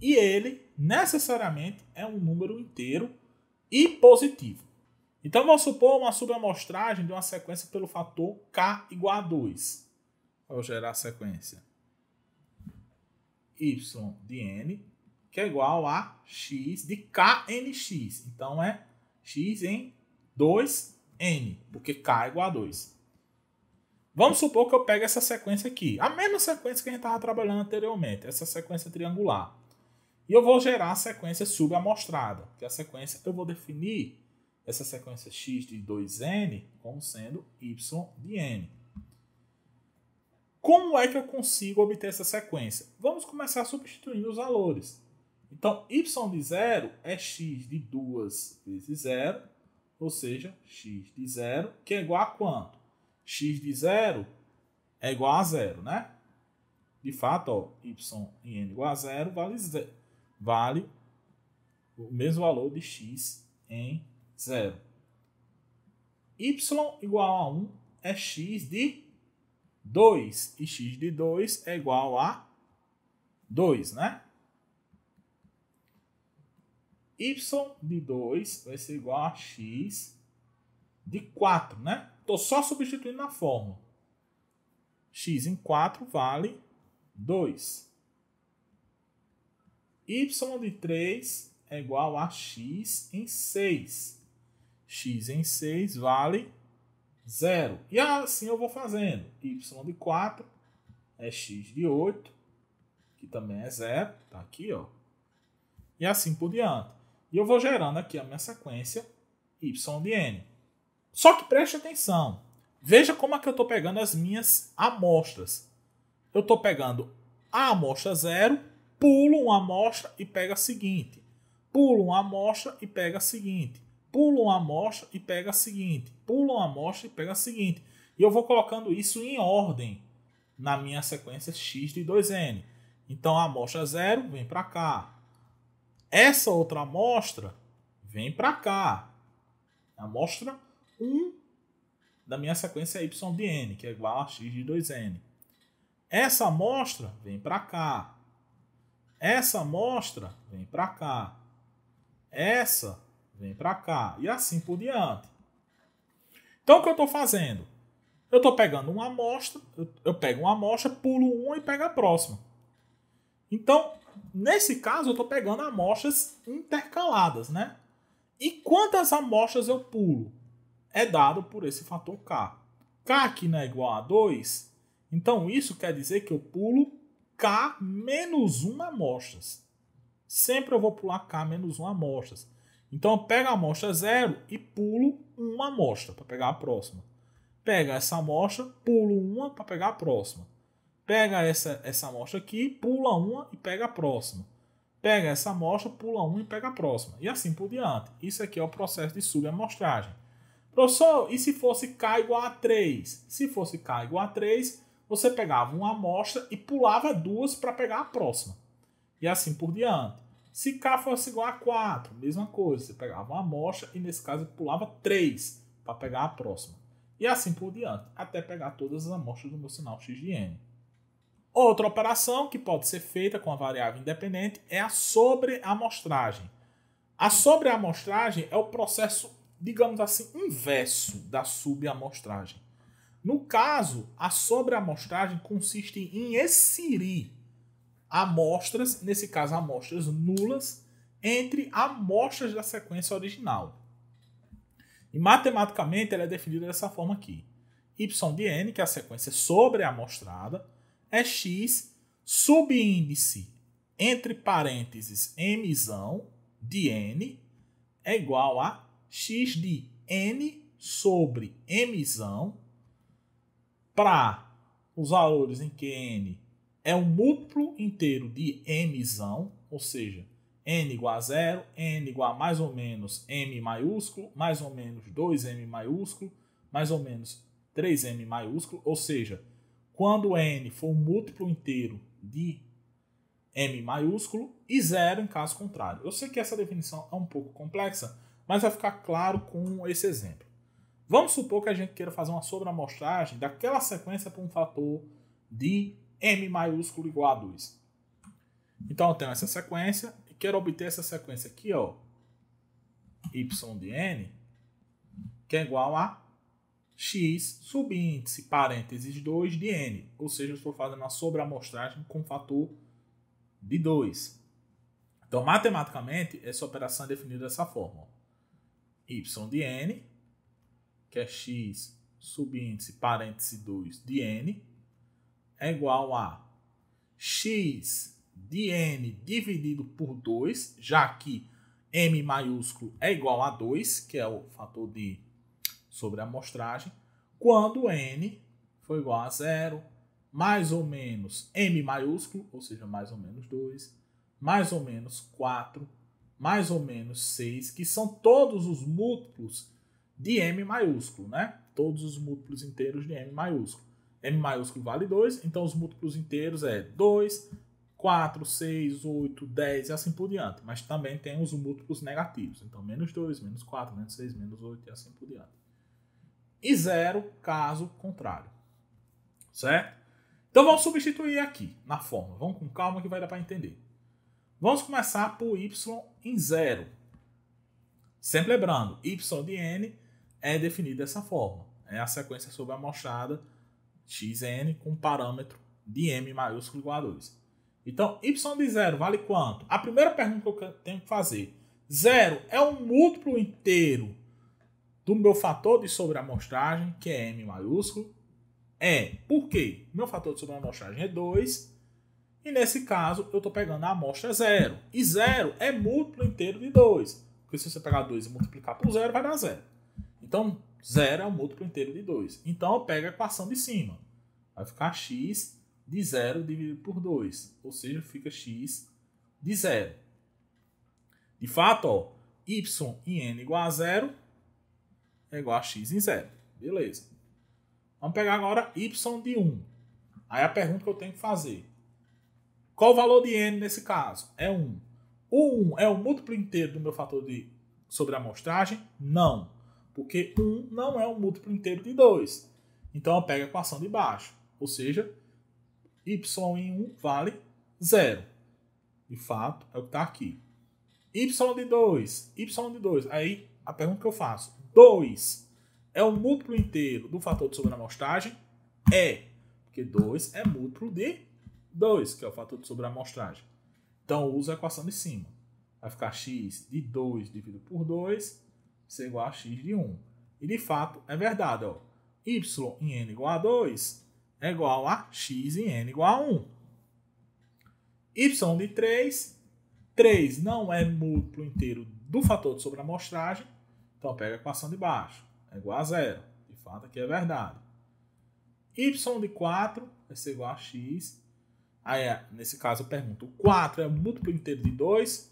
E ele, necessariamente, é um número inteiro e positivo. Então vamos supor uma subamostragem de uma sequência pelo fator K igual a 2. Vou gerar a sequência y de n, que é igual a x de KNX. Então é x em 2n, porque K é igual a 2. Vamos supor que eu pego essa sequência aqui, a mesma sequência que a gente estava trabalhando anteriormente, essa sequência triangular. E eu vou gerar a sequência subamostrada, que é a sequência eu vou definir essa sequência x de 2n como sendo y de n. Como é que eu consigo obter essa sequência? Vamos começar substituindo os valores. Então, y de 0 é x de 2 vezes 0, ou seja, x de 0, que é igual a quanto? x de 0 é igual a 0, né? De fato, ó, y em n igual a 0 vale, zero, vale o mesmo valor de x em zero. Y igual a 1 é x de 2. E x de 2 é igual a 2, né? y de 2 vai ser igual a x de 4, né? Estou só substituindo na fórmula. x em 4 vale 2. y de 3 é igual a x em 6 x em 6 vale 0. E assim eu vou fazendo. y de 4 é x de 8, que também é 0, tá aqui, ó. E assim por diante. E eu vou gerando aqui a minha sequência y de n. Só que preste atenção. Veja como é que eu estou pegando as minhas amostras. Eu estou pegando a amostra 0, pulo uma amostra e pega a seguinte. Pulo uma amostra e pega a seguinte pulam a amostra e pega a seguinte, pulam a amostra e pega a seguinte. E eu vou colocando isso em ordem na minha sequência x de 2n. Então a amostra 0 é vem para cá. Essa outra amostra vem para cá. A amostra 1 da minha sequência y de n, que é igual a x de 2n. Essa amostra vem para cá. Essa amostra vem para cá. Essa vem para cá e assim por diante. Então o que eu estou fazendo? Eu estou pegando uma amostra, eu pego uma amostra, pulo uma e pego a próxima. Então, nesse caso, eu estou pegando amostras intercaladas, né? E quantas amostras eu pulo? É dado por esse fator K. K aqui não é igual a 2, então isso quer dizer que eu pulo K menos 1 amostras. Sempre eu vou pular K menos 1 amostras. Então eu pego a amostra zero e pulo uma amostra para pegar a próxima. Pega essa amostra, pulo uma para pegar a próxima. Pega essa, essa amostra aqui, pula uma e pega a próxima. Pega essa amostra, pula uma e pega a próxima. E assim por diante. Isso aqui é o processo de subamostragem. Professor, e se fosse K igual a 3? Se fosse K igual a 3, você pegava uma amostra e pulava duas para pegar a próxima. E assim por diante. Se K fosse igual a 4, mesma coisa, você pegava uma amostra e nesse caso pulava 3 para pegar a próxima. E assim por diante, até pegar todas as amostras do meu sinal x de n. Outra operação que pode ser feita com a variável independente é a sobreamostragem. A sobreamostragem é o processo, digamos assim, inverso da subamostragem. No caso, a sobreamostragem consiste em excerir amostras, nesse caso amostras nulas, entre amostras da sequência original. E matematicamente ela é definida dessa forma aqui. y de n, que é a sequência sobre a amostrada, é x subíndice entre parênteses m de n é igual a x de n sobre m para os valores em que n é um múltiplo inteiro de m, ou seja, n igual a zero, n igual a mais ou menos m maiúsculo, mais ou menos 2m maiúsculo, mais ou menos 3m maiúsculo, ou seja, quando n for um múltiplo inteiro de m maiúsculo e zero em caso contrário. Eu sei que essa definição é um pouco complexa, mas vai ficar claro com esse exemplo. Vamos supor que a gente queira fazer uma sobreamostragem daquela sequência para um fator de m maiúsculo igual a 2. Então eu tenho essa sequência e quero obter essa sequência aqui, ó, y de n, que é igual a x subíndice parênteses 2 de n, ou seja, eu estou fazendo uma sobreamostragem com fator de 2. Então, matematicamente, essa operação é definida dessa forma. Ó. y de n, que é x subíndice parêntese 2 de n, é igual a x de n dividido por 2, já que m maiúsculo é igual a 2, que é o fator de sobre a amostragem, quando n foi igual a zero, mais ou menos m maiúsculo, ou seja, mais ou menos 2, mais ou menos 4, mais ou menos 6, que são todos os múltiplos de m maiúsculo, né? Todos os múltiplos inteiros de m maiúsculo. M maiúsculo vale 2, então os múltiplos inteiros é 2, 4, 6, 8, 10 e assim por diante. Mas também tem os múltiplos negativos, então menos 2, menos 4, menos 6, menos 8 e assim por diante. E zero caso contrário, certo? Então vamos substituir aqui na fórmula. vamos com calma que vai dar para entender. Vamos começar por y em zero. Sempre lembrando, y de n é definido dessa forma, é a sequência sobre a mostrada xn com parâmetro de m maiúsculo igual a 2. Então, y de zero vale quanto? A primeira pergunta que eu tenho que fazer. Zero é um múltiplo inteiro do meu fator de sobreamostragem, que é m maiúsculo. É. Por quê? Meu fator de sobreamostragem é 2. E nesse caso, eu estou pegando a amostra zero. E zero é múltiplo inteiro de 2. Porque se você pegar 2 e multiplicar por zero, vai dar zero. Então, 0 é o múltiplo inteiro de 2. Então eu pego a equação de cima. Vai ficar x de 0 dividido por 2. Ou seja, fica x de 0. De fato, ó, y em n igual a 0 é igual a x em 0. Beleza. Vamos pegar agora y de 1. Aí a pergunta que eu tenho que fazer. Qual o valor de n nesse caso? É 1. O 1 é o múltiplo inteiro do meu fator de sobre a amostragem? Não. Porque 1 um não é um múltiplo inteiro de 2. Então eu pego a equação de baixo. Ou seja, y em 1 um vale 0. De fato, é o que está aqui. y de 2, y de 2. Aí a pergunta que eu faço: 2 é o um múltiplo inteiro do fator de sobreamostragem? É. Porque 2 é múltiplo de 2, que é o fator de sobreamostragem. Então eu uso a equação de cima. Vai ficar x de 2 dividido por 2 C igual a x de 1. E de fato é verdade, ó. y em n igual a 2 é igual a x em n igual a 1. y de 3, 3 não é múltiplo inteiro do fator de sobreamostragem, então pega a equação de baixo, é igual a zero. De fato aqui é verdade. y de 4 vai ser igual a x. Aí, nesse caso, eu pergunto, o 4 é múltiplo inteiro de 2?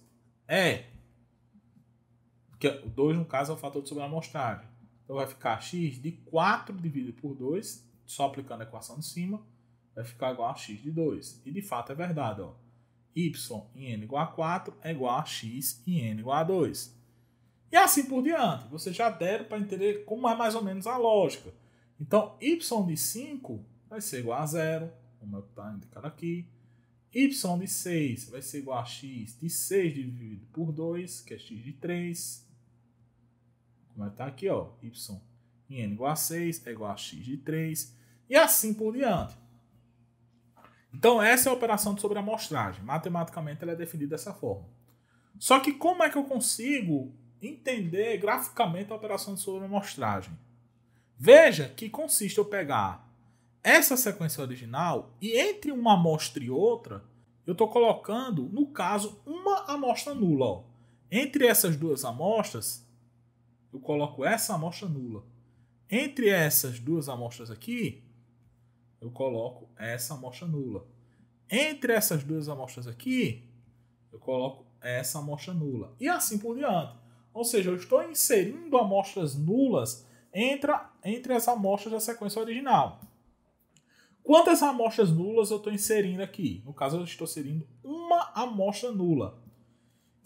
É. Porque 2, no caso, é o fator de sobreamostragem. Então vai ficar x de 4 dividido por 2, só aplicando a equação de cima, vai ficar igual a x de 2. E de fato é verdade. Ó. y em n igual a 4 é igual a x em n igual a 2. E assim por diante. Vocês já deram para entender como é mais ou menos a lógica. Então, y de 5 vai ser igual a 0, como é está indicado aqui. y de 6 vai ser igual a x de 6 dividido por 2, que é x de 3. Vai estar tá aqui, ó, y em n igual a 6 é igual a x de 3 e assim por diante. Então, essa é a operação de sobreamostragem. Matematicamente, ela é definida dessa forma. Só que como é que eu consigo entender graficamente a operação de sobreamostragem? Veja que consiste eu pegar essa sequência original e entre uma amostra e outra, eu estou colocando, no caso, uma amostra nula. Ó. Entre essas duas amostras, eu coloco essa amostra nula. Entre essas duas amostras aqui, eu coloco essa amostra nula. Entre essas duas amostras aqui, eu coloco essa amostra nula. E assim por diante. Ou seja, eu estou inserindo amostras nulas entre, entre as amostras da sequência original. Quantas amostras nulas eu estou inserindo aqui? No caso, eu estou inserindo uma amostra nula.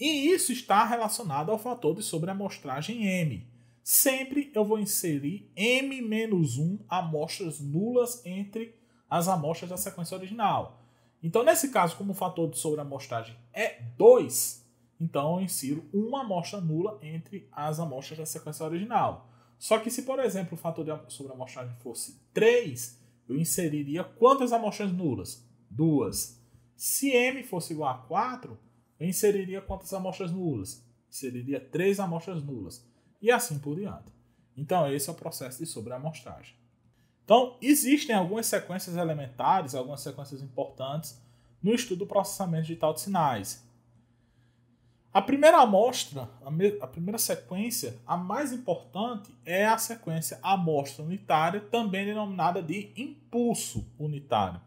E isso está relacionado ao fator de sobreamostragem M. Sempre eu vou inserir M-1 amostras nulas entre as amostras da sequência original. Então, nesse caso, como o fator de sobreamostragem é 2, então eu insiro uma amostra nula entre as amostras da sequência original. Só que se, por exemplo, o fator de sobreamostragem fosse 3, eu inseriria quantas amostras nulas? Duas. Se M fosse igual a 4, inseriria quantas amostras nulas? Inseriria três amostras nulas. E assim por diante. Então, esse é o processo de sobreamostragem. Então, existem algumas sequências elementares, algumas sequências importantes no estudo do processamento digital de sinais. A primeira amostra, a, a primeira sequência, a mais importante, é a sequência amostra unitária, também denominada de impulso unitário.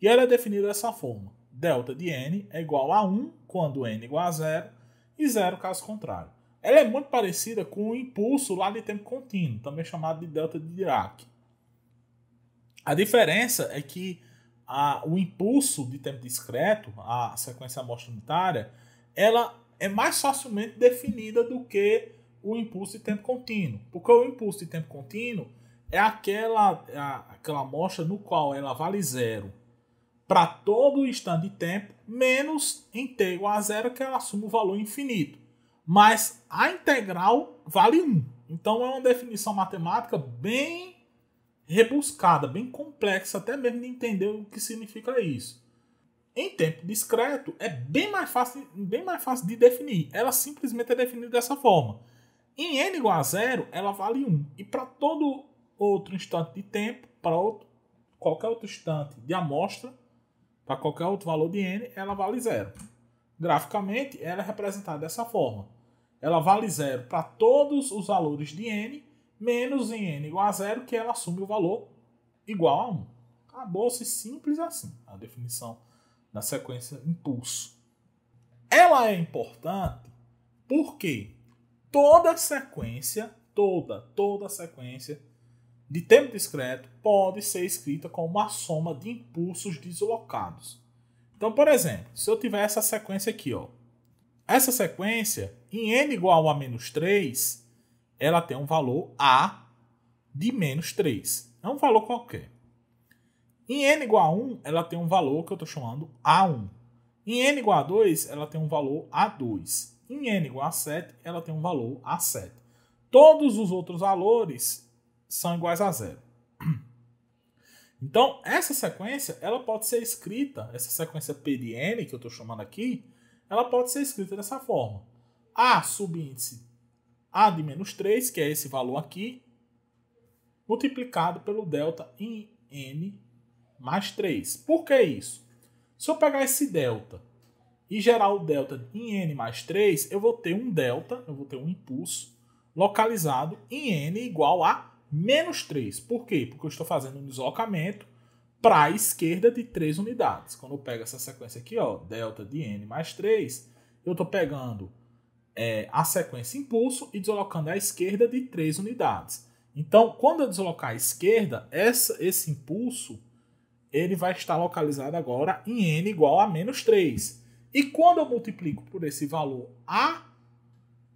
E ela é definida dessa forma delta de n é igual a 1 quando n é igual a zero e zero caso contrário. Ela é muito parecida com o impulso lá de tempo contínuo, também chamado de delta de Dirac. A diferença é que a, o impulso de tempo discreto, a sequência amostra unitária, ela é mais facilmente definida do que o impulso de tempo contínuo. Porque o impulso de tempo contínuo é aquela, a, aquela amostra no qual ela vale zero para todo o instante de tempo, menos em t igual a zero, que ela assume o valor infinito. Mas a integral vale 1. Então é uma definição matemática bem rebuscada, bem complexa, até mesmo de entender o que significa isso. Em tempo discreto, é bem mais fácil, bem mais fácil de definir. Ela simplesmente é definida dessa forma. Em n igual a zero, ela vale 1. E para todo outro instante de tempo, para qualquer outro instante de amostra, para qualquer outro valor de n, ela vale zero. Graficamente, ela é representada dessa forma. Ela vale zero para todos os valores de n, menos em n igual a zero, que ela assume o valor igual a 1. Acabou-se simples assim a definição da sequência impulso. Ela é importante porque toda sequência, toda, toda sequência de tempo discreto pode ser escrita como uma soma de impulsos deslocados. Então, por exemplo, se eu tiver essa sequência aqui, ó, essa sequência em n igual a menos 3, ela tem um valor a de menos 3. É um valor qualquer. Em n igual a 1, ela tem um valor que eu estou chamando a1. Em n igual a 2, ela tem um valor a2. Em n igual a 7, ela tem um valor a7. Todos os outros valores são iguais a zero. Então, essa sequência, ela pode ser escrita, essa sequência P de n que eu estou chamando aqui, ela pode ser escrita dessa forma. A subíndice A de menos 3, que é esse valor aqui, multiplicado pelo delta em n mais 3. Por que isso? Se eu pegar esse delta e gerar o delta em n mais 3, eu vou ter um delta, eu vou ter um impulso localizado em n igual a menos 3. Por quê? Porque eu estou fazendo um deslocamento para a esquerda de 3 unidades. Quando eu pego essa sequência aqui, ó, delta de n mais 3, eu estou pegando é, a sequência impulso e deslocando à esquerda de 3 unidades. Então, quando eu deslocar à esquerda, essa, esse impulso ele vai estar localizado agora em n igual a menos 3. E quando eu multiplico por esse valor a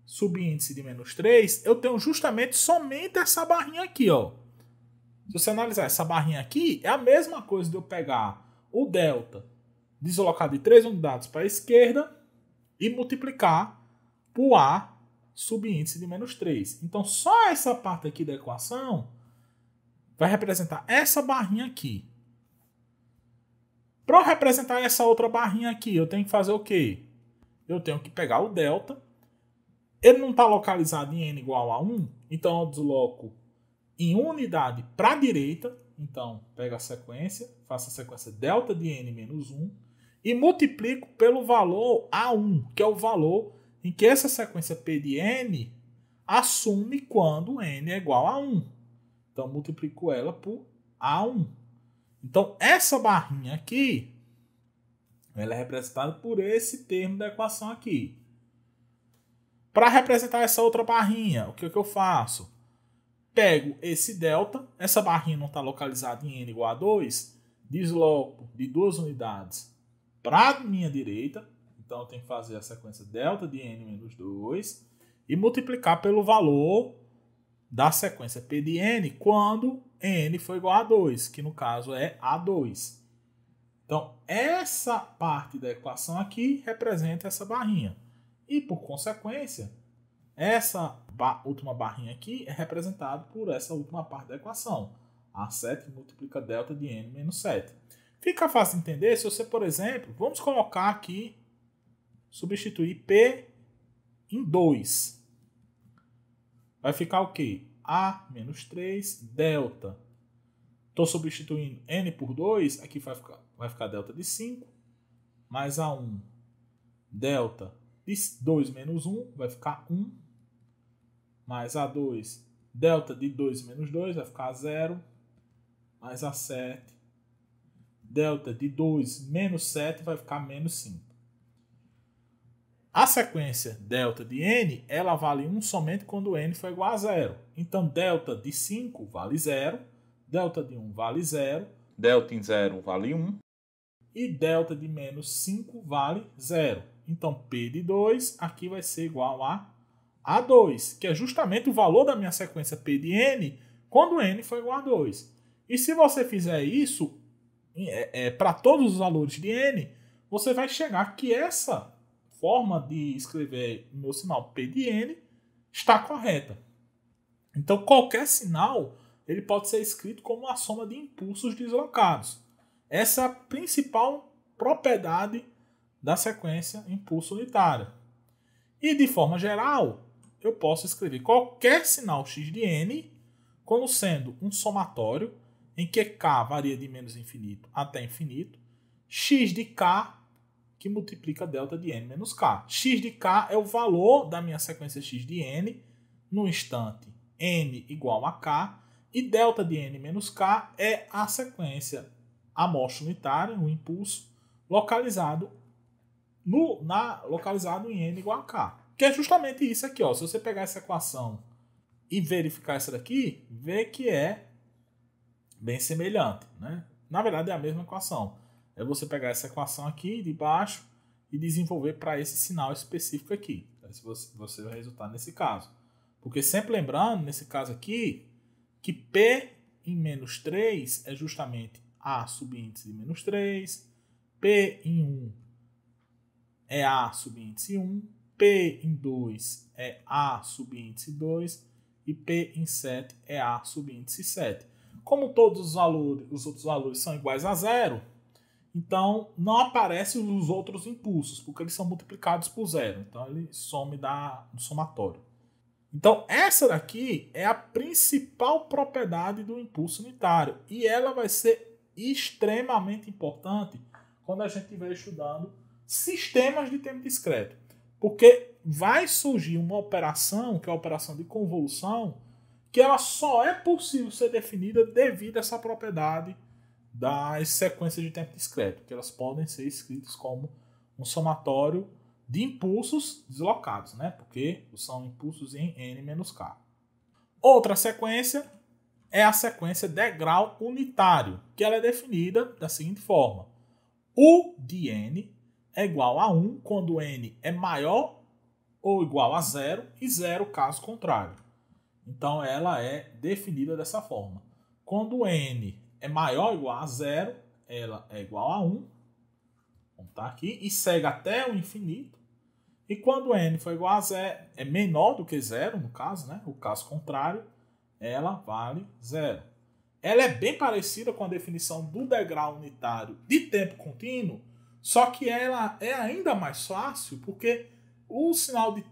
subíndice de menos 3, eu tenho justamente somente essa barrinha aqui, ó. Se você analisar essa barrinha aqui, é a mesma coisa de eu pegar o delta, deslocar de 3 unidades para a esquerda e multiplicar por A subíndice de menos 3. Então, só essa parte aqui da equação vai representar essa barrinha aqui. Para representar essa outra barrinha aqui, eu tenho que fazer o quê? Eu tenho que pegar o delta ele não está localizado em n igual a 1, então eu desloco em unidade para a direita, então pego a sequência, faço a sequência delta de n menos 1 e multiplico pelo valor A1, que é o valor em que essa sequência P de n assume quando n é igual a 1. Então multiplico ela por A1. Então essa barrinha aqui ela é representada por esse termo da equação aqui. Para representar essa outra barrinha, o que, é que eu faço? Pego esse delta, essa barrinha não está localizada em n igual a 2, desloco de duas unidades para a minha direita, então eu tenho que fazer a sequência delta de n menos 2 e multiplicar pelo valor da sequência p de n quando n foi igual a 2, que no caso é a2. Então, essa parte da equação aqui representa essa barrinha. E por consequência, essa ba última barrinha aqui é representada por essa última parte da equação. A7 multiplica delta de n menos 7. Fica fácil de entender se você, por exemplo, vamos colocar aqui, substituir P em 2. Vai ficar o quê? A menos 3, delta. Estou substituindo N por 2, aqui vai ficar, vai ficar delta de 5, mais A1, delta de 2 menos 1 vai ficar 1, mais a 2, delta de 2 menos 2 vai ficar 0, mais a 7, delta de 2 menos 7 vai ficar menos 5. A sequência delta de n, ela vale 1 somente quando n for igual a 0. Então, delta de 5 vale 0. delta de 1 vale 0. delta em 0 vale 1 e delta de menos 5 vale 0. Então, P de 2 aqui vai ser igual a A2, que é justamente o valor da minha sequência P de N quando N foi igual a 2. E se você fizer isso é, é, para todos os valores de N, você vai chegar que essa forma de escrever o meu sinal P de N está correta. Então, qualquer sinal ele pode ser escrito como a soma de impulsos deslocados. Essa é a principal propriedade da sequência impulso unitário. E de forma geral, eu posso escrever qualquer sinal x de n como sendo um somatório em que k varia de menos infinito até infinito, x de k que multiplica delta de n menos k. x de k é o valor da minha sequência x de n no instante n igual a k, e delta de n menos k é a sequência amostra unitária, o um impulso, localizado no, na, localizado em N igual a K. Que é justamente isso aqui, ó. Se você pegar essa equação e verificar essa daqui, vê que é bem semelhante, né? Na verdade, é a mesma equação. É você pegar essa equação aqui de baixo e desenvolver para esse sinal específico aqui. Tá? Você vai resultar nesse caso. Porque sempre lembrando, nesse caso aqui, que P em menos 3 é justamente A subíndice de menos 3, P em 1 é A subíndice 1, P em 2 é A subíndice 2 e P em 7 é A subíndice 7. Como todos os valores, os outros valores são iguais a zero, então não aparecem os outros impulsos, porque eles são multiplicados por zero. Então ele some da, do somatório. Então essa daqui é a principal propriedade do impulso unitário e ela vai ser extremamente importante quando a gente estiver estudando sistemas de tempo discreto. Porque vai surgir uma operação, que é a operação de convolução, que ela só é possível ser definida devido a essa propriedade das sequências de tempo discreto, que elas podem ser escritas como um somatório de impulsos deslocados, né? porque são impulsos em n-k. Outra sequência é a sequência degrau unitário, que ela é definida da seguinte forma: U de n é igual a 1 quando n é maior ou igual a zero e zero caso contrário. Então ela é definida dessa forma. Quando n é maior ou igual a zero, ela é igual a 1. Vamos estar aqui e segue até o infinito. E quando n for igual a zero, é menor do que zero, no caso, né? O caso contrário, ela vale zero. Ela é bem parecida com a definição do degrau unitário de tempo contínuo, só que ela é ainda mais fácil porque o sinal de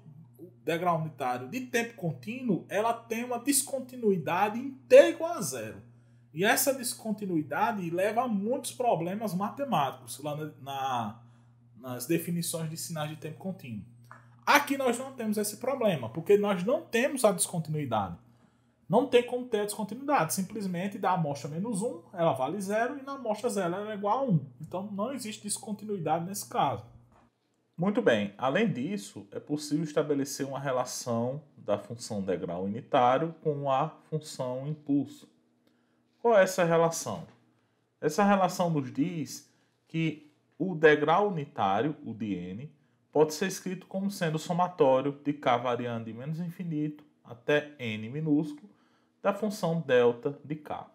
degrau unitário de tempo contínuo ela tem uma descontinuidade inteira a zero. E essa descontinuidade leva a muitos problemas matemáticos lá na, na, nas definições de sinais de tempo contínuo. Aqui nós não temos esse problema, porque nós não temos a descontinuidade. Não tem como ter a descontinuidade. Simplesmente da amostra menos 1, ela vale zero, e na amostra zero ela é igual a 1. Então não existe descontinuidade nesse caso. Muito bem, além disso, é possível estabelecer uma relação da função degrau unitário com a função impulso. Qual é essa relação? Essa relação nos diz que o degrau unitário, o de n, pode ser escrito como sendo somatório de k variando de menos infinito até n minúsculo da função delta de k.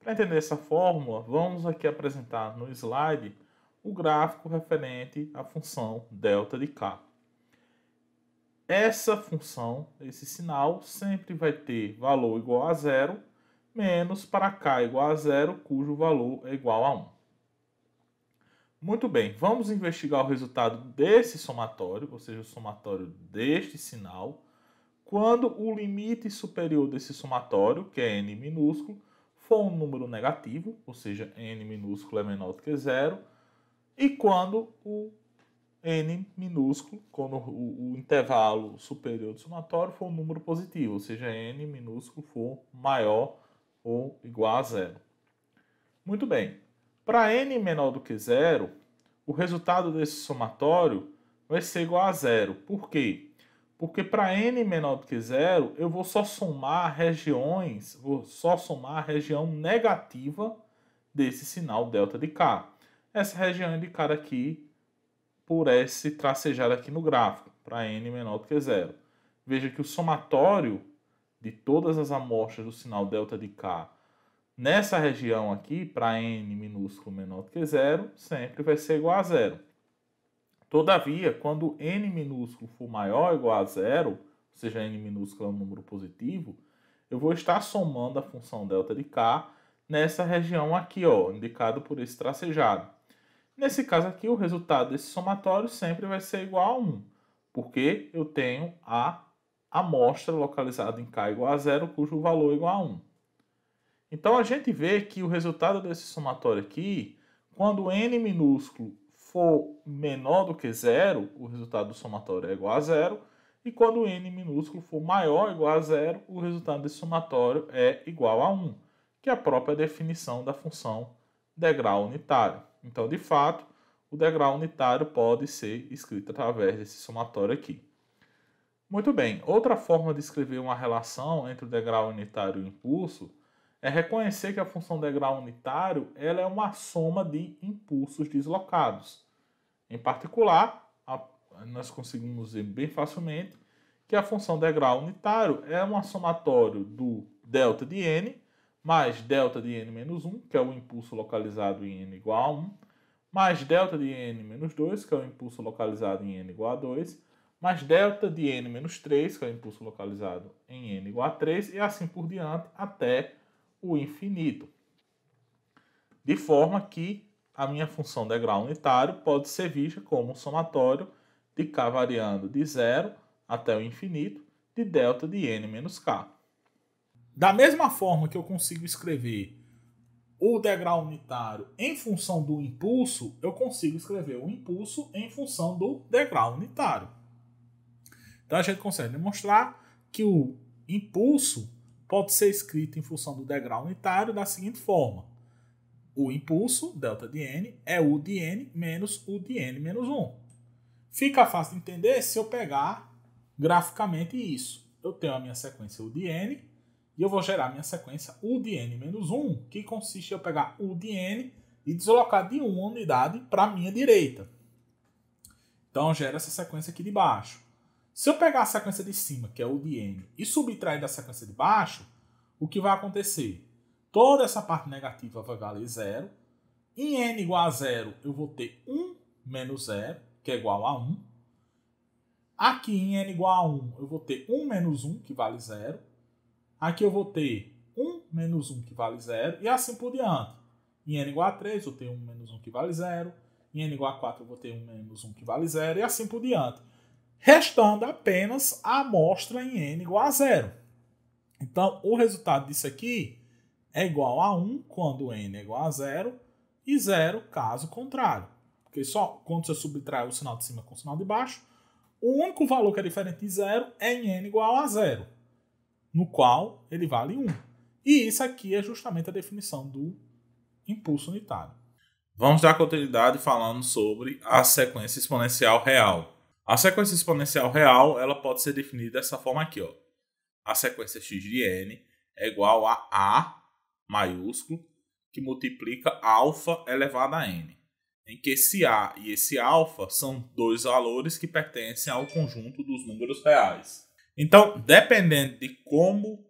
Para entender essa fórmula, vamos aqui apresentar no slide o gráfico referente à função delta de k. Essa função, esse sinal, sempre vai ter valor igual a zero, menos para k igual a zero, cujo valor é igual a 1. Muito bem, vamos investigar o resultado desse somatório, ou seja, o somatório deste sinal, quando o limite superior desse somatório, que é n minúsculo, for um número negativo, ou seja, n minúsculo é menor do que zero, e quando o n minúsculo, quando o, o, intervalo superior do somatório for um número positivo, ou seja, n minúsculo for maior ou igual a zero. Muito bem. Para n menor do que zero, o resultado desse somatório vai ser igual a zero. Por quê? Porque para n menor do que zero, eu vou só somar regiões, vou só somar a região negativa desse sinal delta de k. Essa região é indicada aqui por esse tracejado aqui no gráfico, para n menor do que zero. Veja que o somatório de todas as amostras do sinal delta de k nessa região aqui, para n minúsculo menor do que zero, sempre vai ser igual a zero. Todavia, quando n minúsculo for maior ou igual a zero, ou seja, n minúsculo é um número positivo, eu vou estar somando a função delta de k nessa região aqui, ó, indicado por esse tracejado. Nesse caso aqui, o resultado desse somatório sempre vai ser igual a 1, porque eu tenho a amostra localizada em k igual a zero, cujo valor é igual a 1. Então, a gente vê que o resultado desse somatório aqui, quando n minúsculo for menor do que zero, o resultado do somatório é igual a zero. E quando n minúsculo for maior ou igual a zero, o resultado desse somatório é igual a 1, que é a própria definição da função degrau unitário. Então, de fato, o degrau unitário pode ser escrito através desse somatório aqui. Muito bem, outra forma de escrever uma relação entre o degrau unitário e o impulso é reconhecer que a função degrau unitário ela é uma soma de impulsos deslocados. Em particular, a, nós conseguimos ver bem facilmente que a função degrau unitário é um somatório do delta de n mais delta de n menos 1, que é o impulso localizado em n igual a 1, mais delta de n menos 2, que é o impulso localizado em n igual a 2, mais delta de n menos 3, que é o impulso localizado em n igual a 3, e assim por diante até o infinito. De forma que a minha função degrau unitário pode ser vista como um somatório de k variando de zero até o infinito de delta de n menos k. Da mesma forma que eu consigo escrever o degrau unitário em função do impulso, eu consigo escrever o impulso em função do degrau unitário. Então a gente consegue demonstrar que o impulso pode ser escrita em função do degrau unitário da seguinte forma. O impulso, delta de n, é u de n menos u de n menos 1. Fica fácil de entender se eu pegar graficamente isso. Eu tenho a minha sequência u de n e eu vou gerar a minha sequência u de n menos 1, que consiste em eu pegar u de n e deslocar de uma unidade para a minha direita. Então, gera essa sequência aqui de baixo. Se eu pegar a sequência de cima, que é o de n, e subtrair da sequência de baixo, o que vai acontecer? Toda essa parte negativa vai valer zero. Em n igual a zero, eu vou ter 1 menos zero, que é igual a 1. Aqui em n igual a 1, eu vou ter 1 menos 1, que vale zero. Aqui eu vou ter 1 menos 1, que vale zero, e assim por diante. Em n igual a 3, eu tenho 1 menos 1, que vale zero. Em n igual a 4, eu vou ter 1 menos 1, que vale zero, e assim por diante restando apenas a amostra em n igual a zero. Então, o resultado disso aqui é igual a 1 quando n é igual a zero e zero caso contrário. Porque só quando você subtrai o sinal de cima com o sinal de baixo, o único valor que é diferente de zero é em n igual a zero, no qual ele vale 1. E isso aqui é justamente a definição do impulso unitário. Vamos dar continuidade falando sobre a sequência exponencial real. A sequência exponencial real ela pode ser definida dessa forma aqui. Ó. A sequência x de n é igual a a maiúsculo que multiplica alfa elevado a n, em que esse a e esse alfa são dois valores que pertencem ao conjunto dos números reais. Então, dependendo de como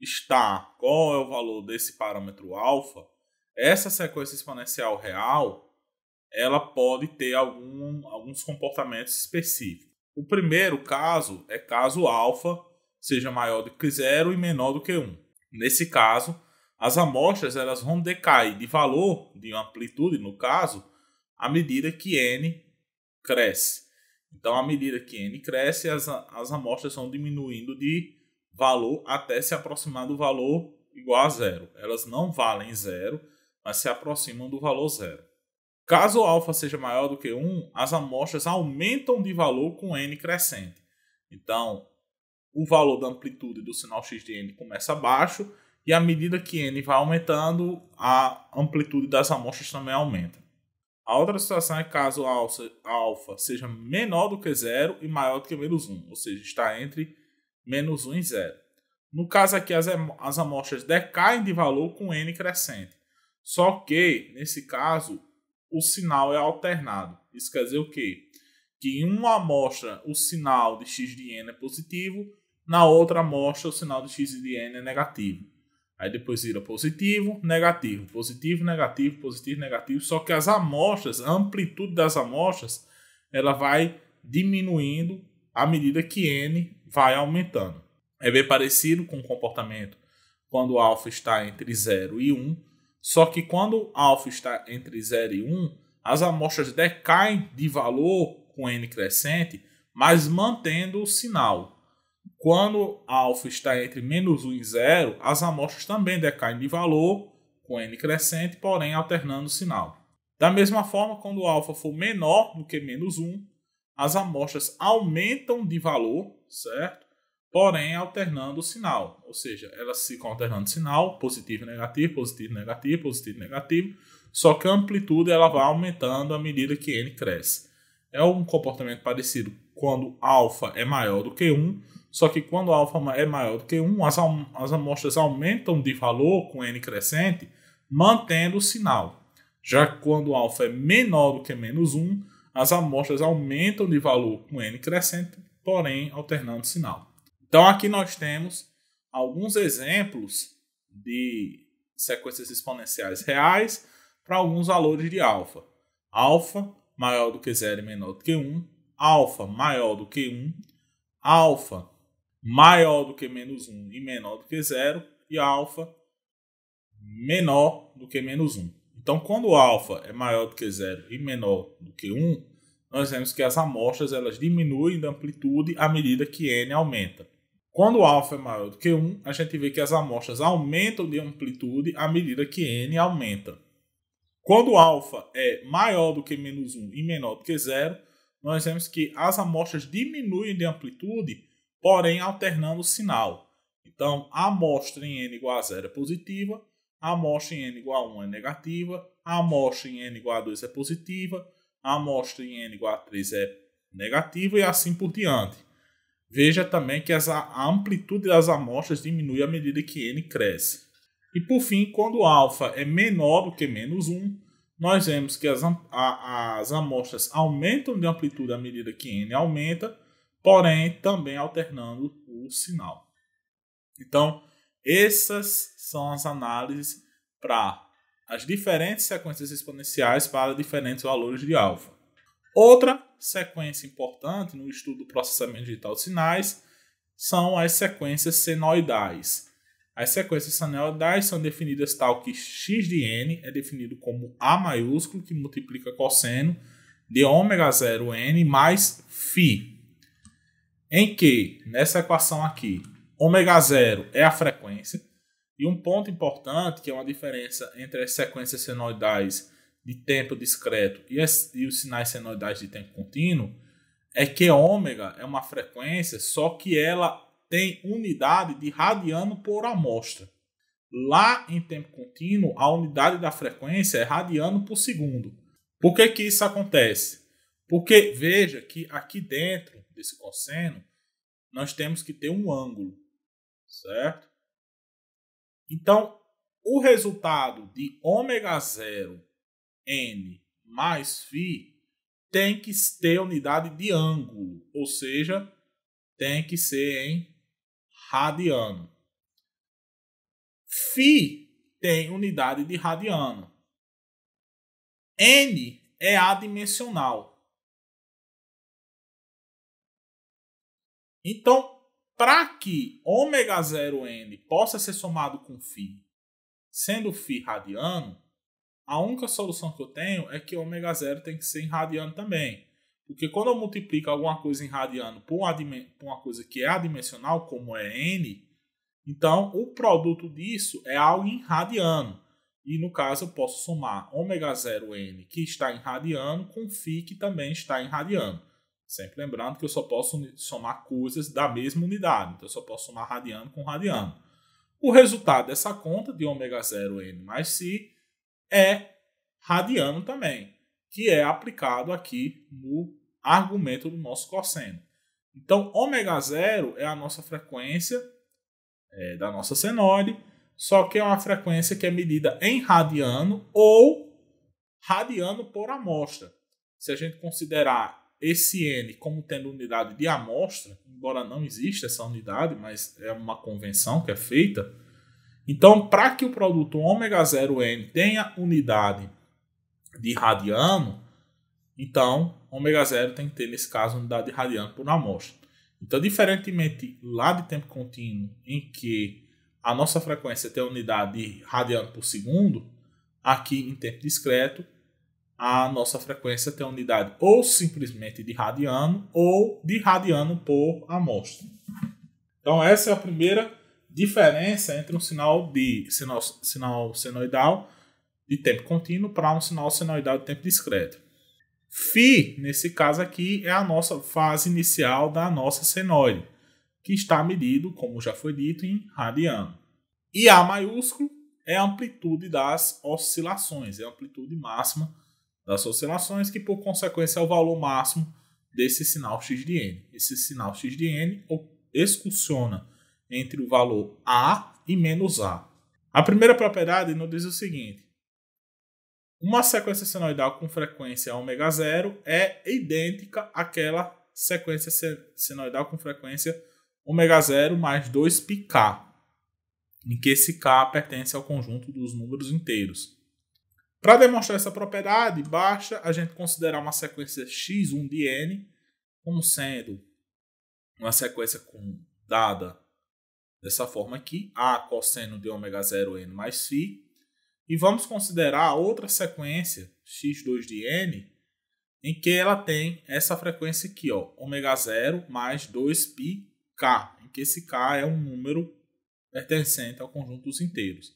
está, qual é o valor desse parâmetro alfa, essa sequência exponencial real ela pode ter algum, alguns comportamentos específicos. O primeiro caso é caso alfa seja maior do que zero e menor do que 1. Um. Nesse caso, as amostras elas vão decair de valor, de amplitude no caso, à medida que n cresce. Então, à medida que n cresce, as, as amostras vão diminuindo de valor até se aproximar do valor igual a zero. Elas não valem zero, mas se aproximam do valor zero. Caso alfa seja maior do que 1, as amostras aumentam de valor com n crescente. Então, o valor da amplitude do sinal x de n começa baixo e à medida que n vai aumentando, a amplitude das amostras também aumenta. A outra situação é caso a alfa seja menor do que zero e maior do que menos 1, ou seja, está entre menos 1 e zero. No caso aqui, as, as amostras decaem de valor com n crescente. Só que, nesse caso, o sinal é alternado. Isso quer dizer o quê? Que em uma amostra o sinal de x de n é positivo, na outra amostra o sinal de x de n é negativo. Aí depois vira positivo, negativo, positivo, negativo, positivo, negativo. Só que as amostras, a amplitude das amostras, ela vai diminuindo à medida que n vai aumentando. É bem parecido com o comportamento quando o alfa está entre 0 e 1, só que quando alfa está entre 0 e 1, as amostras decaem de valor com n crescente, mas mantendo o sinal. Quando alfa está entre menos 1 e 0, as amostras também decaem de valor com n crescente, porém alternando o sinal. Da mesma forma, quando o alfa for menor do que menos 1, as amostras aumentam de valor, certo? porém alternando o sinal. Ou seja, elas ficam alternando sinal, positivo, negativo, positivo, negativo, positivo, negativo, só que a amplitude ela vai aumentando à medida que n cresce. É um comportamento parecido quando alfa é maior do que 1, só que quando alfa é maior do que 1, as, as amostras aumentam de valor com n crescente, mantendo o sinal. Já quando alfa é menor do que menos 1, as amostras aumentam de valor com n crescente, porém alternando sinal. Então aqui nós temos alguns exemplos de sequências exponenciais reais para alguns valores de alfa. Alfa maior do que zero e menor do que 1, alfa maior do que 1, alfa maior do que menos 1 e menor do que zero, e alfa menor do que menos 1. Então, quando alfa é maior do que zero e menor do que 1, nós vemos que as amostras elas diminuem da amplitude à medida que n aumenta. Quando alfa é maior do que 1, a gente vê que as amostras aumentam de amplitude à medida que n aumenta. Quando alfa é maior do que menos 1 e menor do que zero, nós vemos que as amostras diminuem de amplitude, porém alternando o sinal. Então, a amostra em n igual a zero é positiva, a amostra em n igual a 1 é negativa, a amostra em n igual a 2 é positiva, a amostra em n igual a 3 é negativa e assim por diante. Veja também que a amplitude das amostras diminui à medida que n cresce. E por fim, quando alfa é menor do que menos 1, nós vemos que as, a, as amostras aumentam de amplitude à medida que n aumenta, porém também alternando o sinal. Então, essas são as análises para as diferentes sequências exponenciais para diferentes valores de alfa. Outra sequência importante no estudo do processamento digital de sinais são as sequências senoidais. As sequências senoidais são definidas tal que x de n é definido como a maiúsculo, que multiplica cosseno de ômega 0n mais φ. Em que, nessa equação aqui, ômega 0 é a frequência. E um ponto importante, que é uma diferença entre as sequências senoidais de tempo discreto e, as, e os sinais senoidais de tempo contínuo, é que ômega é uma frequência, só que ela tem unidade de radiano por amostra. Lá em tempo contínuo, a unidade da frequência é radiano por segundo. Por que, que isso acontece? Porque veja que aqui dentro desse cosseno, nós temos que ter um ângulo, certo? Então, o resultado de ômega zero n mais φ tem que ter unidade de ângulo, ou seja, tem que ser em radiano. Φ tem unidade de radiano. N é adimensional. Então, para que ω 0n possa ser somado com φ, sendo φ radiano, a única solução que eu tenho é que ômega zero tem que ser em radiano também. Porque quando eu multiplico alguma coisa em radiano por uma, coisa que é adimensional, como é n, então o produto disso é algo em radiano. E no caso eu posso somar ômega 0n, que está em radiano, com φ, que também está em radiano. Sempre lembrando que eu só posso somar coisas da mesma unidade, então eu só posso somar radiano com radiano. O resultado dessa conta de ômega 0n mais φ é radiano também, que é aplicado aqui no argumento do nosso cosseno. Então, ômega zero é a nossa frequência é, da nossa senoide, só que é uma frequência que é medida em radiano ou radiano por amostra. Se a gente considerar esse n como tendo unidade de amostra, embora não exista essa unidade, mas é uma convenção que é feita, então, para que o produto ômega 0N tenha unidade de radiano, então ômega 0 tem que ter, nesse caso, unidade de radiano por amostra. Então, diferentemente lá de tempo contínuo, em que a nossa frequência tem unidade de radiano por segundo, aqui em tempo discreto, a nossa frequência tem unidade ou simplesmente de radiano ou de radiano por amostra. Então, essa é a primeira diferença entre um sinal de sinal, sinal senoidal de tempo contínuo para um sinal senoidal de tempo discreto. Φ, nesse caso aqui, é a nossa fase inicial da nossa senoide, que está medido, como já foi dito, em radiano. E A maiúsculo é a amplitude das oscilações, é a amplitude máxima das oscilações, que por consequência é o valor máximo desse sinal x de n. Esse sinal x de n excursiona entre o valor A e menos A. A primeira propriedade nos diz o seguinte: uma sequência senoidal com frequência ômega zero é idêntica àquela sequência senoidal com frequência ômega zero mais 2πk, em que esse k pertence ao conjunto dos números inteiros. Para demonstrar essa propriedade, basta a gente considerar uma sequência x1 de n como sendo uma sequência com dada dessa forma aqui, A cosseno de ômega 0 n mais φ. E vamos considerar outra sequência, x2 de n, em que ela tem essa frequência aqui, ó, ômega 0 mais 2π k, em que esse k é um número pertencente ao conjunto dos inteiros.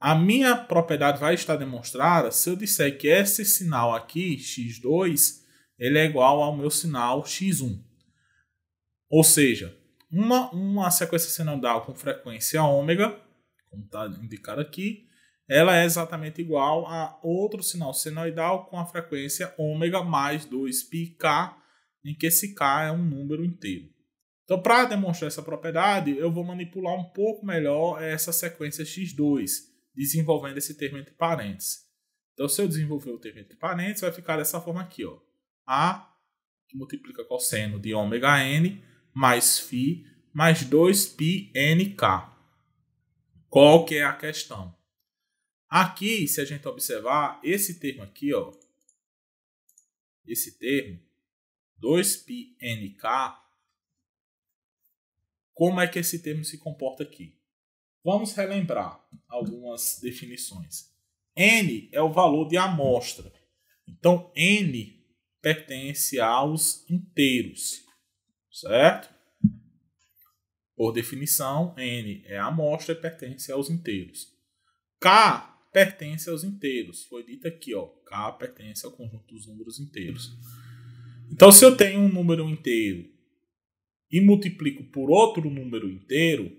A minha propriedade vai estar demonstrada se eu disser que esse sinal aqui, x2, ele é igual ao meu sinal x1. Ou seja, uma, uma sequência sinodal com frequência ômega, como está indicado aqui, ela é exatamente igual a outro sinal senoidal com a frequência ômega mais 2πk, em que esse k é um número inteiro. Então, para demonstrar essa propriedade, eu vou manipular um pouco melhor essa sequência x2, desenvolvendo esse termo entre parênteses. Então, se eu desenvolver o termo entre parênteses, vai ficar dessa forma aqui. Ó. A, que multiplica cosseno de ωn mais φ mais 2πnk. Qual que é a questão? Aqui, se a gente observar, esse termo aqui, ó, esse termo, 2πnk, como é que esse termo se comporta aqui? Vamos relembrar algumas definições. N é o valor de amostra. Então, N pertence aos inteiros certo? Por definição, N é a amostra e pertence aos inteiros. K pertence aos inteiros. Foi dito aqui, ó, K pertence ao conjunto dos números inteiros. Então, se eu tenho um número inteiro e multiplico por outro número inteiro,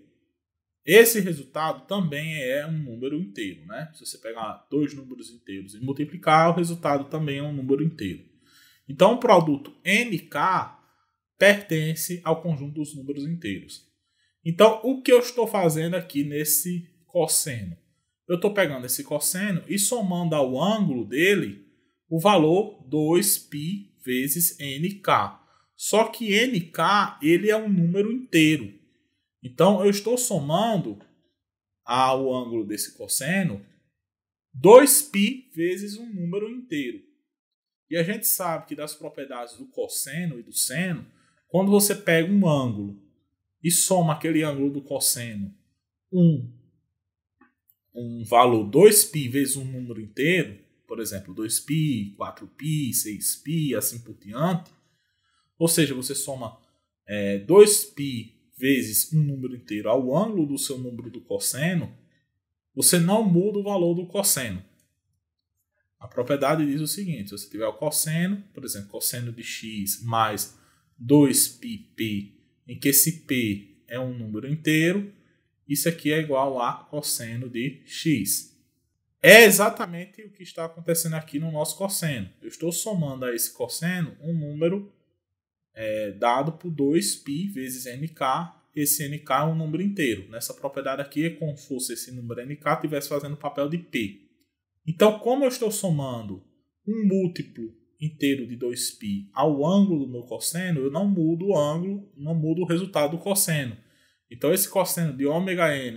esse resultado também é um número inteiro, né? Se você pegar dois números inteiros e multiplicar, o resultado também é um número inteiro. Então, o produto NK pertence ao conjunto dos números inteiros. Então, o que eu estou fazendo aqui nesse cosseno? Eu estou pegando esse cosseno e somando ao ângulo dele o valor 2π vezes nk. Só que nk ele é um número inteiro. Então, eu estou somando ao ângulo desse cosseno 2π vezes um número inteiro. E a gente sabe que das propriedades do cosseno e do seno, quando você pega um ângulo e soma aquele ângulo do cosseno, um, um valor 2π vezes um número inteiro, por exemplo, 2π, 4π, 6π, assim por diante, ou seja, você soma é, 2π vezes um número inteiro ao ângulo do seu número do cosseno, você não muda o valor do cosseno. A propriedade diz o seguinte: se você tiver o cosseno, por exemplo, cosseno de x mais 2 p, em que esse p é um número inteiro, isso aqui é igual a cosseno de x. É exatamente o que está acontecendo aqui no nosso cosseno. Eu estou somando a esse cosseno um número é, dado por 2π vezes nk. Esse nk é um número inteiro. Nessa propriedade aqui é como se fosse esse número nk estivesse fazendo o papel de p. Então, como eu estou somando um múltiplo inteiro de 2π ao ângulo do meu cosseno, eu não mudo o ângulo, não mudo o resultado do cosseno. Então esse cosseno de ωn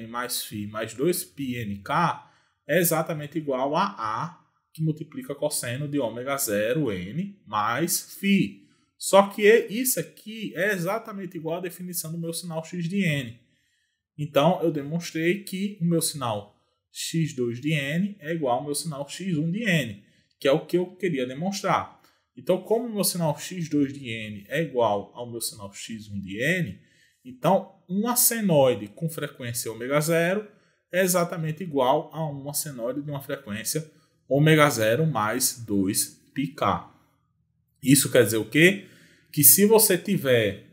mais φ mais 2πnk é exatamente igual a A, que multiplica cosseno de ω zero n mais φ. Só que isso aqui é exatamente igual à definição do meu sinal x de n. Então, eu demonstrei que o meu sinal x2 de n é igual ao meu sinal x1 de n que é o que eu queria demonstrar. Então, como o meu sinal x2 de n é igual ao meu sinal x1 de n, então uma senoide com frequência ômega zero é exatamente igual a uma senoide de uma frequência ômega zero mais 2πk. Isso quer dizer o quê? Que se você tiver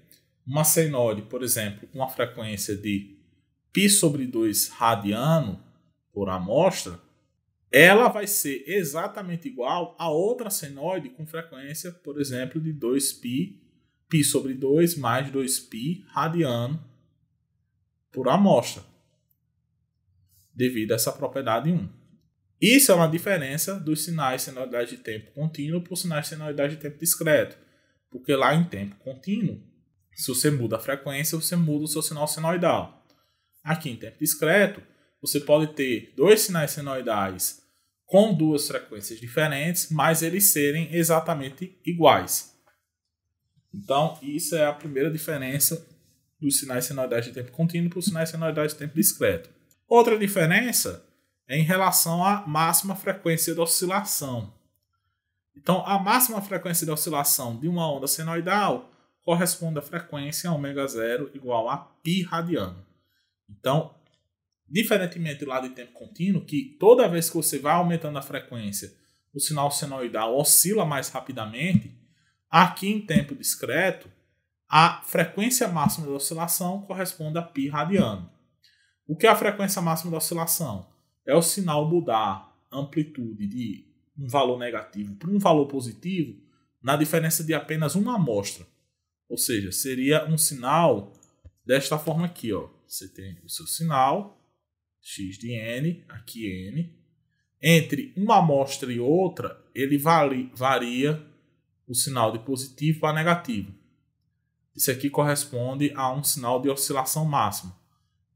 uma senoide, por exemplo, com uma frequência de π sobre 2 radiano por amostra, ela vai ser exatamente igual a outra senoide com frequência, por exemplo, de 2π, π sobre 2 mais 2π radiano por amostra, devido a essa propriedade 1. Isso é uma diferença dos sinais de senoidade de tempo contínuo para os sinais de senoidade de tempo discreto, porque lá em tempo contínuo, se você muda a frequência, você muda o seu sinal senoidal. Aqui em tempo discreto, você pode ter dois sinais senoidais com duas frequências diferentes, mas eles serem exatamente iguais. Então, isso é a primeira diferença dos sinais senoidais de tempo contínuo para os sinais senoidais de tempo discreto. Outra diferença é em relação à máxima frequência de oscilação. Então, a máxima frequência de oscilação de uma onda senoidal corresponde à frequência ω zero igual a π radiano. Então, Diferentemente lá de tempo contínuo, que toda vez que você vai aumentando a frequência, o sinal senoidal oscila mais rapidamente, aqui em tempo discreto, a frequência máxima de oscilação corresponde a π radiano. O que é a frequência máxima de oscilação? É o sinal mudar amplitude de um valor negativo para um valor positivo na diferença de apenas uma amostra. Ou seja, seria um sinal desta forma aqui. Ó. Você tem o seu sinal, x de n, aqui n. Entre uma amostra e outra, ele varia o sinal de positivo para negativo. Isso aqui corresponde a um sinal de oscilação máxima.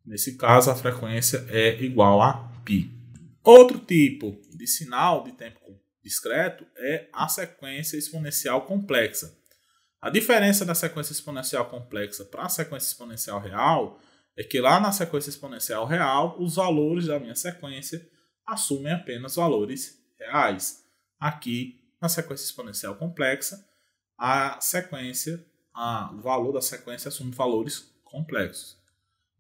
Nesse caso, a frequência é igual a π. Outro tipo de sinal de tempo discreto é a sequência exponencial complexa. A diferença da sequência exponencial complexa para a sequência exponencial real é que lá na sequência exponencial real, os valores da minha sequência assumem apenas valores reais. Aqui, na sequência exponencial complexa, a sequência, a, o valor da sequência assume valores complexos.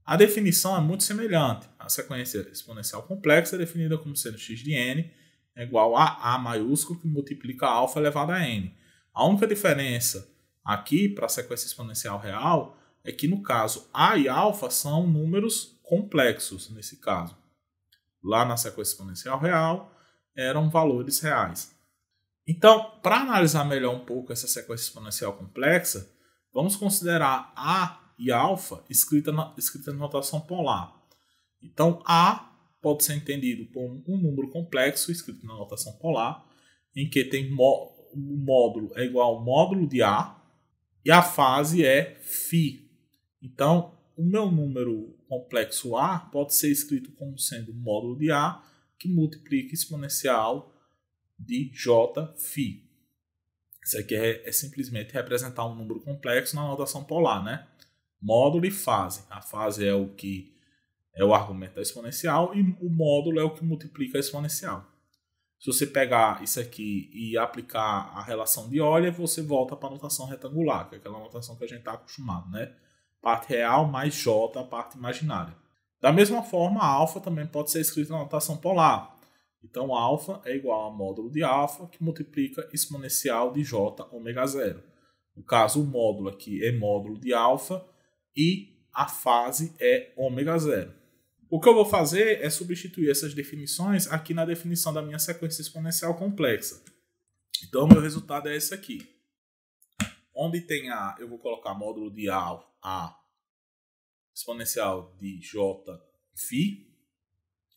A definição é muito semelhante. A sequência exponencial complexa é definida como sendo x de n é igual a a maiúsculo que multiplica alfa elevado a n. A única diferença aqui para a sequência exponencial real é que no caso A e alfa são números complexos nesse caso. Lá na sequência exponencial real eram valores reais. Então, para analisar melhor um pouco essa sequência exponencial complexa, vamos considerar A e alfa escrita na, escrita na notação polar. Então, A pode ser entendido como um número complexo escrito na notação polar, em que tem o módulo é igual ao módulo de A e a fase é φ. Então, o meu número complexo A pode ser escrito como sendo módulo de A que multiplica exponencial de J φ. Isso aqui é, é, simplesmente representar um número complexo na notação polar, né? Módulo e fase. A fase é o que é o argumento da exponencial e o módulo é o que multiplica a exponencial. Se você pegar isso aqui e aplicar a relação de Euler, você volta para a notação retangular, que é aquela notação que a gente está acostumado, né? parte real mais J, a parte imaginária. Da mesma forma, alfa também pode ser escrito na notação polar. Então, alfa é igual a módulo de alfa que multiplica exponencial de j ômega zero. No caso, o módulo aqui é módulo de alfa e a fase é ômega zero. O que eu vou fazer é substituir essas definições aqui na definição da minha sequência exponencial complexa. Então, meu resultado é esse aqui onde tem A, eu vou colocar módulo de A, A exponencial de J φ.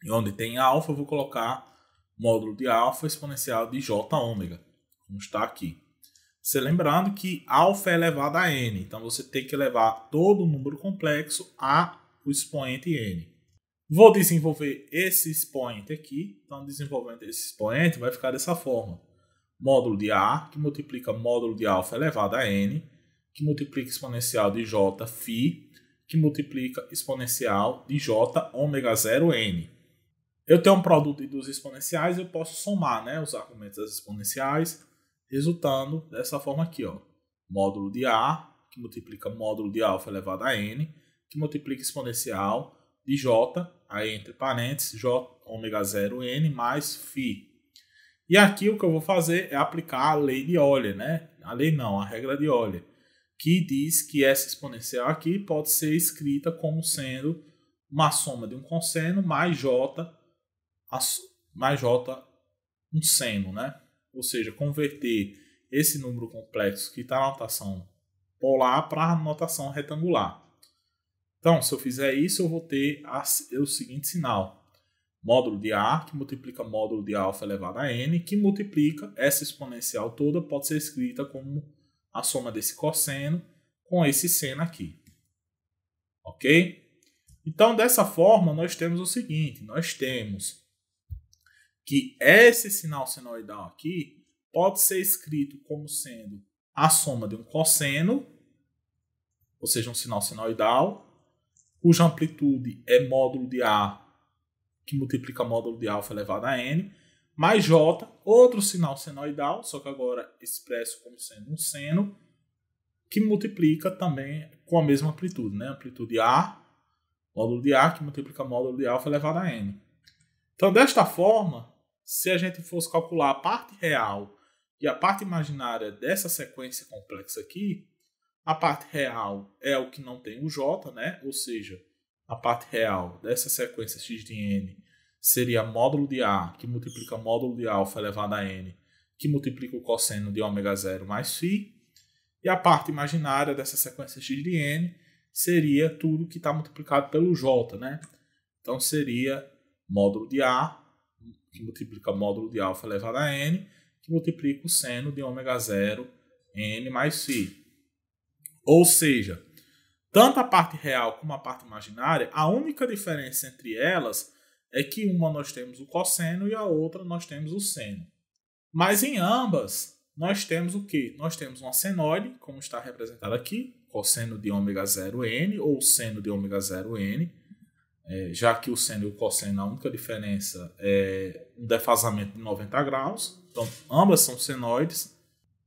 E onde tem alfa, eu vou colocar módulo de alfa exponencial de J ômega, como está aqui. Você lembrando que alfa é elevado a n, então você tem que levar todo o número complexo a o expoente n. Vou desenvolver esse expoente aqui, então desenvolvendo esse expoente vai ficar dessa forma módulo de A, que multiplica módulo de alfa elevado a n, que multiplica exponencial de j φ, que multiplica exponencial de j ômega 0 n. Eu tenho um produto de duas exponenciais, eu posso somar né, os argumentos das exponenciais, resultando dessa forma aqui. Ó. Módulo de A, que multiplica módulo de alfa elevado a n, que multiplica exponencial de j, aí entre parênteses, j ômega 0 n mais φ e aqui o que eu vou fazer é aplicar a lei de Euler, né? A lei não, a regra de Euler, que diz que essa exponencial aqui pode ser escrita como sendo uma soma de um cosseno mais j mais j um seno, né? Ou seja, converter esse número complexo que está na notação polar para a notação retangular. Então, se eu fizer isso, eu vou ter o seguinte sinal módulo de A, que multiplica módulo de alfa elevado a n, que multiplica essa exponencial toda, pode ser escrita como a soma desse cosseno com esse seno aqui. Ok? Então, dessa forma, nós temos o seguinte, nós temos que esse sinal senoidal aqui pode ser escrito como sendo a soma de um cosseno, ou seja, um sinal senoidal, cuja amplitude é módulo de A que multiplica módulo de alfa elevado a n, mais j, outro sinal senoidal, só que agora expresso como sendo um seno, que multiplica também com a mesma amplitude, né? Amplitude A, módulo de A, que multiplica módulo de alfa elevado a n. Então, desta forma, se a gente fosse calcular a parte real e a parte imaginária dessa sequência complexa aqui, a parte real é o que não tem o j, né? Ou seja, a parte real dessa sequência x de n seria módulo de A, que multiplica módulo de alfa elevado a n, que multiplica o cosseno de ômega zero mais φ, e a parte imaginária dessa sequência x de n seria tudo que está multiplicado pelo j, né? Então seria módulo de A, que multiplica módulo de alfa elevado a n, que multiplica o seno de ômega zero n mais φ. Ou seja, tanto a parte real como a parte imaginária, a única diferença entre elas é que uma nós temos o cosseno e a outra nós temos o seno. Mas em ambas, nós temos o que? Nós temos uma senoide, como está representado aqui, cosseno de ômega 0n ou seno de ômega 0n, é, já que o seno e o cosseno, a única diferença é um defasamento de 90 graus. Então, ambas são senoides.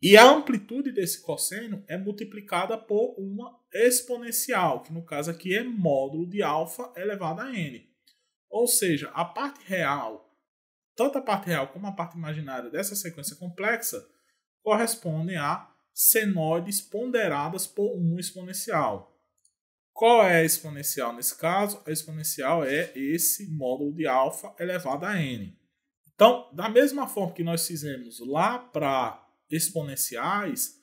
E a amplitude desse cosseno é multiplicada por uma exponencial, que no caso aqui é módulo de alfa elevado a n. Ou seja, a parte real, tanto a parte real como a parte imaginária dessa sequência complexa, correspondem a senoides ponderadas por um exponencial. Qual é a exponencial nesse caso? A exponencial é esse módulo de alfa elevado a n. Então, da mesma forma que nós fizemos lá para exponenciais,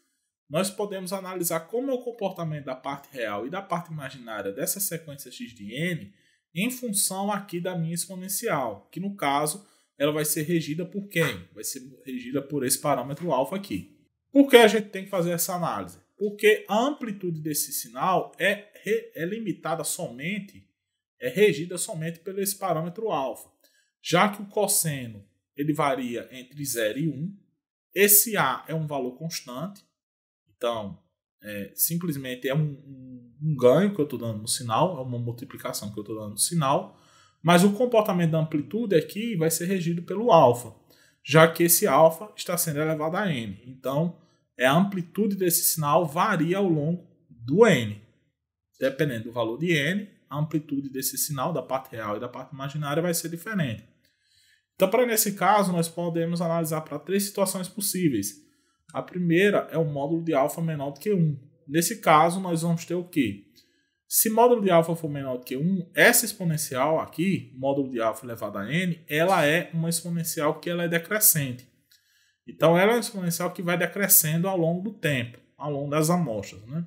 nós podemos analisar como é o comportamento da parte real e da parte imaginária dessa sequência x de n em função aqui da minha exponencial, que no caso ela vai ser regida por quem? Vai ser regida por esse parâmetro alfa aqui. Por que a gente tem que fazer essa análise? Porque a amplitude desse sinal é, é limitada somente, é regida somente pelo esse parâmetro alfa, já que o cosseno ele varia entre 0 e 1, esse A é um valor constante, então é, simplesmente é um, um, um, ganho que eu estou dando no sinal, é uma multiplicação que eu estou dando no sinal, mas o comportamento da amplitude aqui vai ser regido pelo alfa, já que esse alfa está sendo elevado a n. Então, é a amplitude desse sinal varia ao longo do n. Dependendo do valor de n, a amplitude desse sinal, da parte real e da parte imaginária, vai ser diferente. Então, para nesse caso, nós podemos analisar para três situações possíveis. A primeira é o módulo de alfa menor do que 1. Nesse caso, nós vamos ter o quê? Se módulo de alfa for menor do que 1, essa exponencial aqui, módulo de alfa elevado a n, ela é uma exponencial que ela é decrescente. Então, ela é uma exponencial que vai decrescendo ao longo do tempo, ao longo das amostras. Né?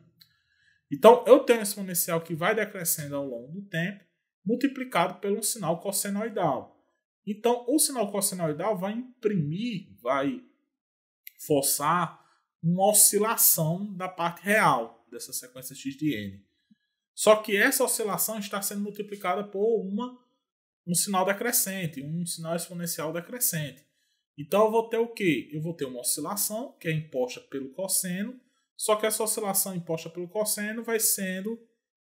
Então, eu tenho uma exponencial que vai decrescendo ao longo do tempo, multiplicado pelo um sinal cossenoidal. Então, o sinal cossenoidal vai imprimir, vai forçar uma oscilação da parte real dessa sequência x de n. Só que essa oscilação está sendo multiplicada por uma, um sinal decrescente, um sinal exponencial decrescente. Então eu vou ter o quê? Eu vou ter uma oscilação que é imposta pelo cosseno, só que essa oscilação imposta pelo cosseno vai sendo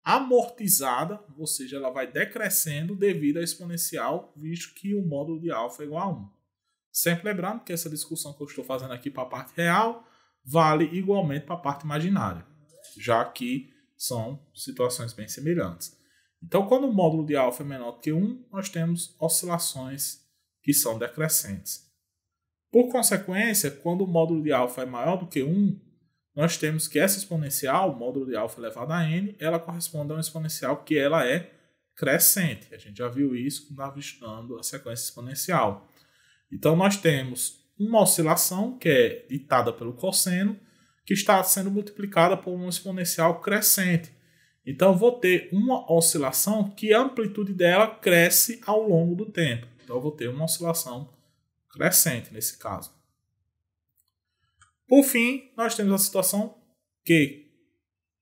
amortizada, ou seja, ela vai decrescendo devido à exponencial, visto que o módulo de alfa é igual a 1. Sempre lembrando que essa discussão que eu estou fazendo aqui para a parte real vale igualmente para a parte imaginária, já que são situações bem semelhantes. Então, quando o módulo de alfa é menor que 1, nós temos oscilações que são decrescentes. Por consequência, quando o módulo de alfa é maior do que 1, nós temos que essa exponencial, o módulo de alfa elevado a n, ela corresponde a uma exponencial que ela é crescente. A gente já viu isso quando estava estudando a sequência exponencial. Então, nós temos uma oscilação que é ditada pelo cosseno, que está sendo multiplicada por uma exponencial crescente. Então, vou ter uma oscilação que a amplitude dela cresce ao longo do tempo. Então, vou ter uma oscilação crescente nesse caso. Por fim, nós temos a situação que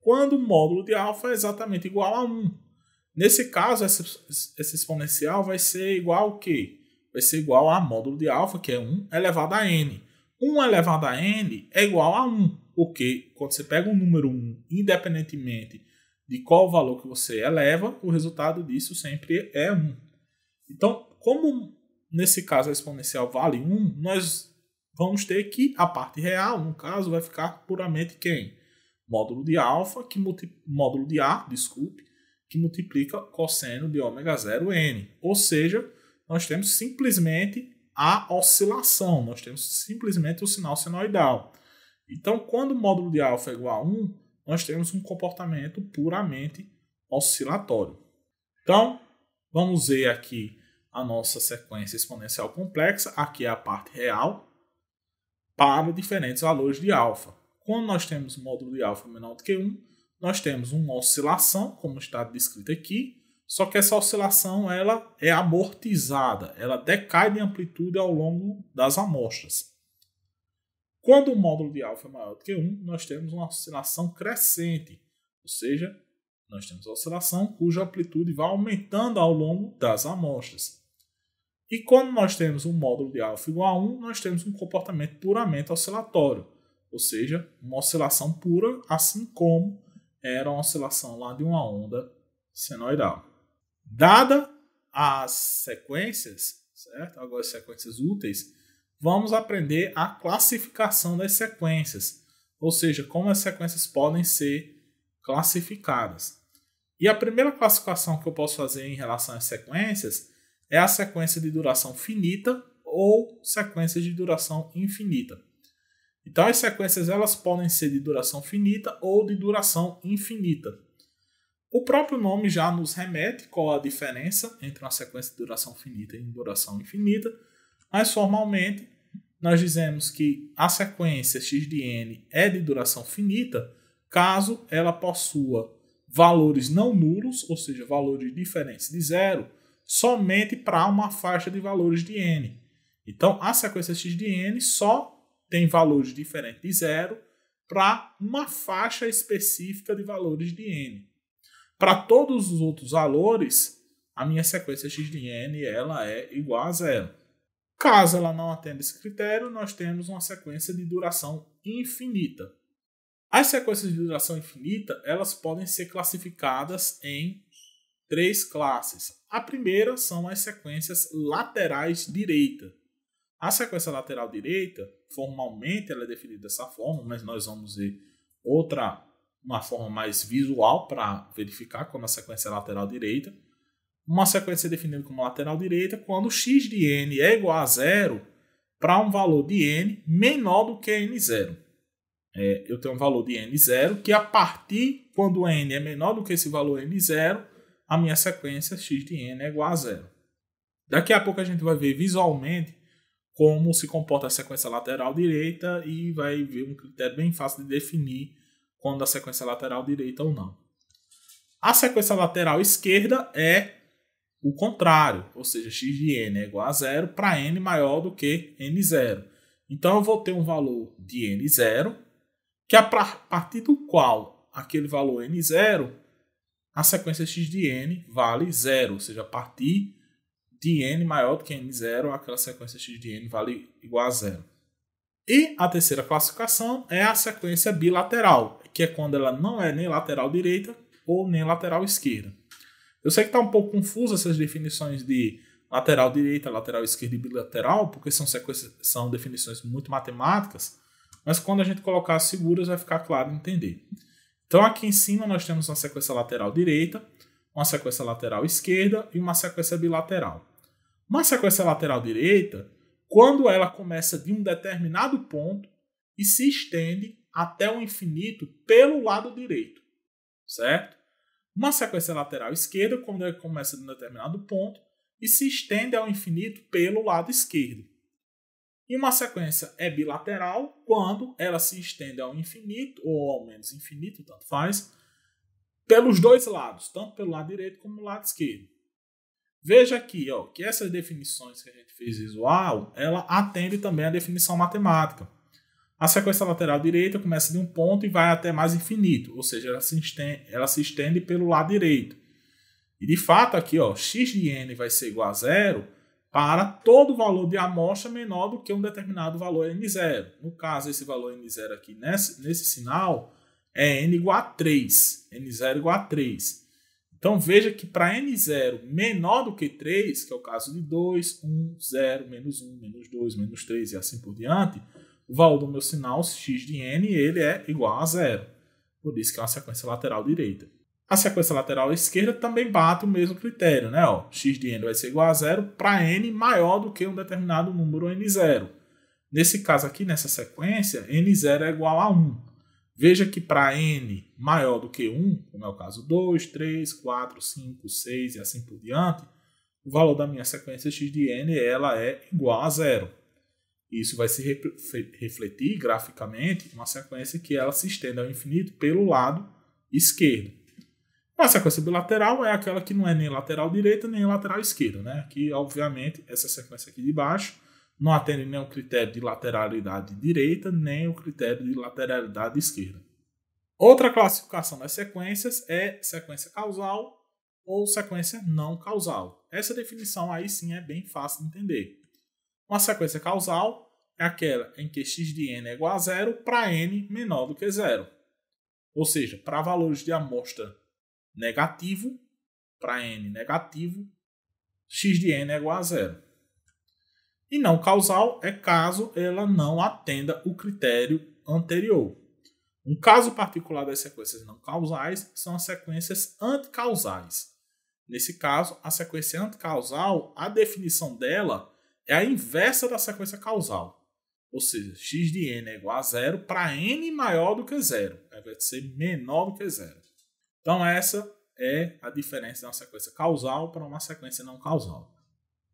quando o módulo de alfa é exatamente igual a 1. Nesse caso, essa, essa exponencial vai ser igual ao quê? Vai ser igual a módulo de alfa, que é 1 elevado a n. 1 elevado a n é igual a 1, porque quando você pega um número 1, independentemente de qual valor que você eleva, o resultado disso sempre é 1. Então, como nesse caso a exponencial vale 1, nós vamos ter que a parte real, no caso, vai ficar puramente quem? Módulo de alfa, que módulo de A, desculpe, que multiplica cosseno de ômega zero n. Ou seja, nós temos simplesmente a oscilação, nós temos simplesmente o sinal senoidal. Então, quando o módulo de alfa é igual a 1, nós temos um comportamento puramente oscilatório. Então, vamos ver aqui a nossa sequência exponencial complexa. Aqui é a parte real, para diferentes valores de alfa. Quando nós temos um módulo de alfa menor do que 1, nós temos uma oscilação, como está descrito aqui, só que essa oscilação ela é amortizada, ela decai de amplitude ao longo das amostras. Quando o módulo de alfa é maior do que 1, nós temos uma oscilação crescente, ou seja, nós temos a oscilação cuja amplitude vai aumentando ao longo das amostras. E quando nós temos um módulo de alfa igual a 1, nós temos um comportamento puramente oscilatório, ou seja, uma oscilação pura, assim como era uma oscilação lá de uma onda senoidal. Dada as sequências, certo? Agora as sequências úteis, vamos aprender a classificação das sequências, ou seja, como as sequências podem ser classificadas. E a primeira classificação que eu posso fazer em relação às sequências é a sequência de duração finita ou sequências de duração infinita. Então as sequências elas podem ser de duração finita ou de duração infinita. O próprio nome já nos remete qual a diferença entre uma sequência de duração finita e duração infinita, mas formalmente nós dizemos que a sequência x de n é de duração finita caso ela possua valores não nulos, ou seja, valores diferentes de zero, somente para uma faixa de valores de n. Então, a sequência x de n só tem valores diferentes de zero para uma faixa específica de valores de n. Para todos os outros valores, a minha sequência x de n ela é igual a zero. Caso ela não atenda esse critério, nós temos uma sequência de duração infinita. As sequências de duração infinita elas podem ser classificadas em três classes. A primeira são as sequências laterais direita. A sequência lateral direita, formalmente ela é definida dessa forma, mas nós vamos ver outra uma forma mais visual para verificar como a sequência é lateral direita. Uma sequência definida como lateral direita quando x de n é igual a zero para um valor de n menor do que n0. É, eu tenho um valor de n0 que a partir quando n é menor do que esse valor n0, a minha sequência x de n é igual a zero. Daqui a pouco a gente vai ver visualmente como se comporta a sequência lateral direita e vai ver um critério bem fácil de definir quando a sequência lateral direita ou não. A sequência lateral esquerda é o contrário, ou seja, x de n é igual a zero para n maior do que n zero. Então eu vou ter um valor de n zero que é a partir do qual aquele valor n zero a sequência x de n vale zero, ou seja, a partir de n maior do que n0, aquela sequência x de n vale igual a zero. E a terceira classificação é a sequência bilateral, que é quando ela não é nem lateral direita ou nem lateral esquerda. Eu sei que está um pouco confuso essas definições de lateral direita, lateral esquerda e bilateral, porque são, sequências, são definições muito matemáticas, mas quando a gente colocar as seguras vai ficar claro entender. Então aqui em cima nós temos uma sequência lateral direita, uma sequência lateral esquerda e uma sequência bilateral. Uma sequência lateral direita, quando ela começa de um determinado ponto e se estende até o infinito pelo lado direito, certo? Uma sequência lateral esquerda, quando ela começa de um determinado ponto e se estende ao infinito pelo lado esquerdo. E uma sequência é bilateral quando ela se estende ao infinito, ou ao menos infinito, tanto faz, pelos dois lados, tanto pelo lado direito como pelo lado esquerdo. Veja aqui ó, que essas definições que a gente fez visual, ela atende também à definição matemática. A sequência lateral direita começa de um ponto e vai até mais infinito, ou seja, ela se estende, ela se estende pelo lado direito. E de fato aqui, ó, x de n vai ser igual a zero, para todo valor de amostra menor do que um determinado valor N0. No caso, esse valor N0 aqui nesse, nesse sinal é N igual a 3. N0 igual a 3. Então veja que para N0 menor do que 3, que é o caso de 2, 1, 0, menos 1, menos 2, menos 3 e assim por diante, o valor do meu sinal x de N ele é igual a 0. Por isso que é uma sequência lateral direita. A sequência lateral esquerda também bate o mesmo critério, né? Ó, x de n vai ser igual a zero para n maior do que um determinado número n0. Nesse caso aqui, nessa sequência, n0 é igual a 1. Veja que para n maior do que 1, como é o caso 2, 3, 4, 5, 6 e assim por diante, o valor da minha sequência x de n ela é igual a zero. Isso vai se refletir graficamente uma sequência que ela se estende ao infinito pelo lado esquerdo. Ah, a sequência é bilateral é aquela que não é nem lateral direita nem lateral esquerda, né? Que, obviamente, essa sequência aqui de baixo não atende nem o critério de lateralidade direita, nem o critério de lateralidade esquerda. Outra classificação das sequências é sequência causal ou sequência não causal. Essa definição aí sim é bem fácil de entender. Uma sequência causal é aquela em que x de n é igual a zero para n menor do que zero. Ou seja, para valores de amostra negativo para n negativo, x de n é igual a zero. E não causal é caso ela não atenda o critério anterior. Um caso particular das sequências não causais são as sequências anticausais. Nesse caso, a sequência anticausal, a definição dela é a inversa da sequência causal. Ou seja, x de n é igual a zero para n maior do que zero, vai ser menor do que zero. Então, essa é a diferença de uma sequência causal para uma sequência não causal.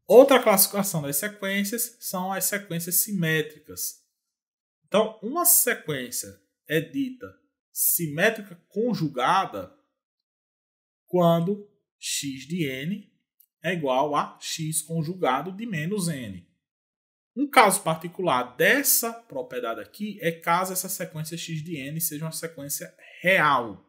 Outra classificação das sequências são as sequências simétricas. Então, uma sequência é dita simétrica conjugada quando x de n é igual a x conjugado de menos n. Um caso particular dessa propriedade aqui é caso essa sequência x de n seja uma sequência real.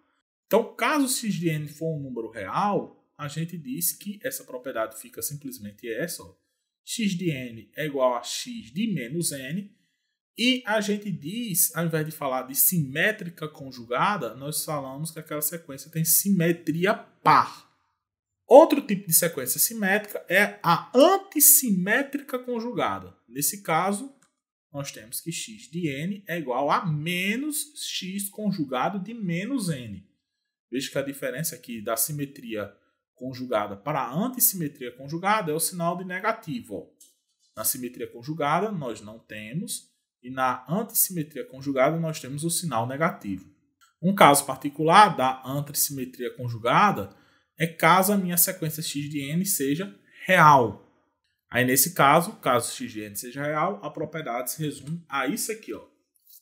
Então, caso o CGN for um número real, a gente diz que essa propriedade fica simplesmente essa, ó, x de n é igual a x de menos n, e a gente diz, ao invés de falar de simétrica conjugada, nós falamos que aquela sequência tem simetria par. Outro tipo de sequência simétrica é a antissimétrica conjugada. Nesse caso, nós temos que x de n é igual a menos x conjugado de menos n. Veja que a diferença aqui é da simetria conjugada para a antissimetria conjugada é o sinal de negativo. Ó. Na simetria conjugada, nós não temos, e na antissimetria conjugada, nós temos o sinal negativo. Um caso particular da antissimetria conjugada é caso a minha sequência x de n seja real. Aí, nesse caso, caso x de n seja real, a propriedade se resume a isso aqui. Ó.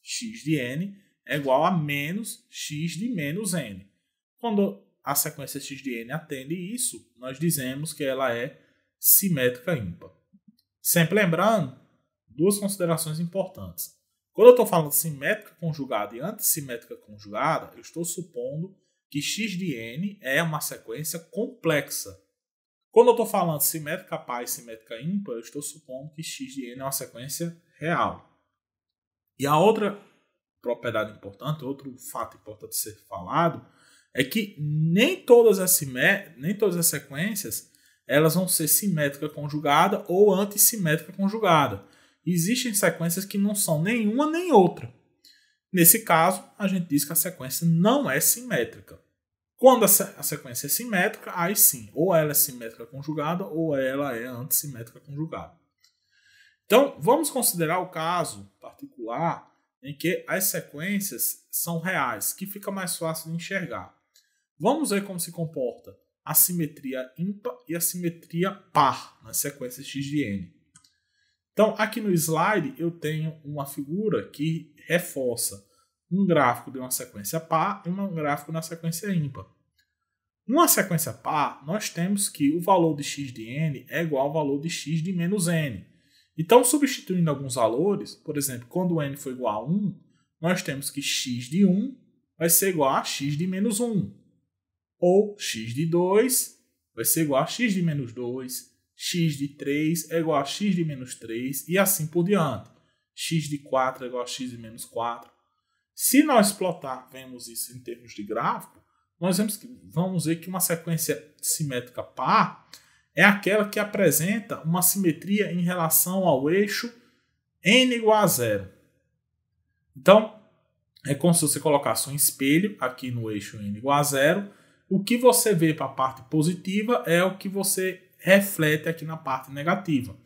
x de n é igual a menos x de menos n. Quando a sequência XDN atende isso, nós dizemos que ela é simétrica ímpar. Sempre lembrando, duas considerações importantes. Quando eu estou falando simétrica conjugada e antissimétrica conjugada, eu estou supondo que x de n é uma sequência complexa. Quando eu estou falando simétrica par e simétrica ímpar, eu estou supondo que x de n é uma sequência real. E a outra propriedade importante, outro fato importante de ser falado, é que nem todas as, nem todas as sequências elas vão ser simétrica conjugada ou antissimétrica conjugada. Existem sequências que não são nenhuma nem outra. Nesse caso, a gente diz que a sequência não é simétrica. Quando a sequência é simétrica, aí sim, ou ela é simétrica conjugada ou ela é antissimétrica conjugada. Então, vamos considerar o caso particular em que as sequências são reais, que fica mais fácil de enxergar. Vamos ver como se comporta a simetria ímpar e a simetria par nas sequências x de n. Então, aqui no slide, eu tenho uma figura que reforça um gráfico de uma sequência par e um gráfico na sequência ímpar. Numa sequência par, nós temos que o valor de x de n é igual ao valor de x de menos n. Então, substituindo alguns valores, por exemplo, quando n for igual a 1, nós temos que x de 1 vai ser igual a x de menos 1. Ou x de 2 vai ser igual a x de menos 2, x de 3 é igual a x de menos 3 e assim por diante. x de 4 é igual a x de menos 4. Se nós plotar, vemos isso em termos de gráfico, nós vemos que, vamos ver que uma sequência simétrica par é aquela que apresenta uma simetria em relação ao eixo n igual a zero. Então, é como se você colocasse um espelho aqui no eixo n igual a zero o que você vê para a parte positiva é o que você reflete aqui na parte negativa.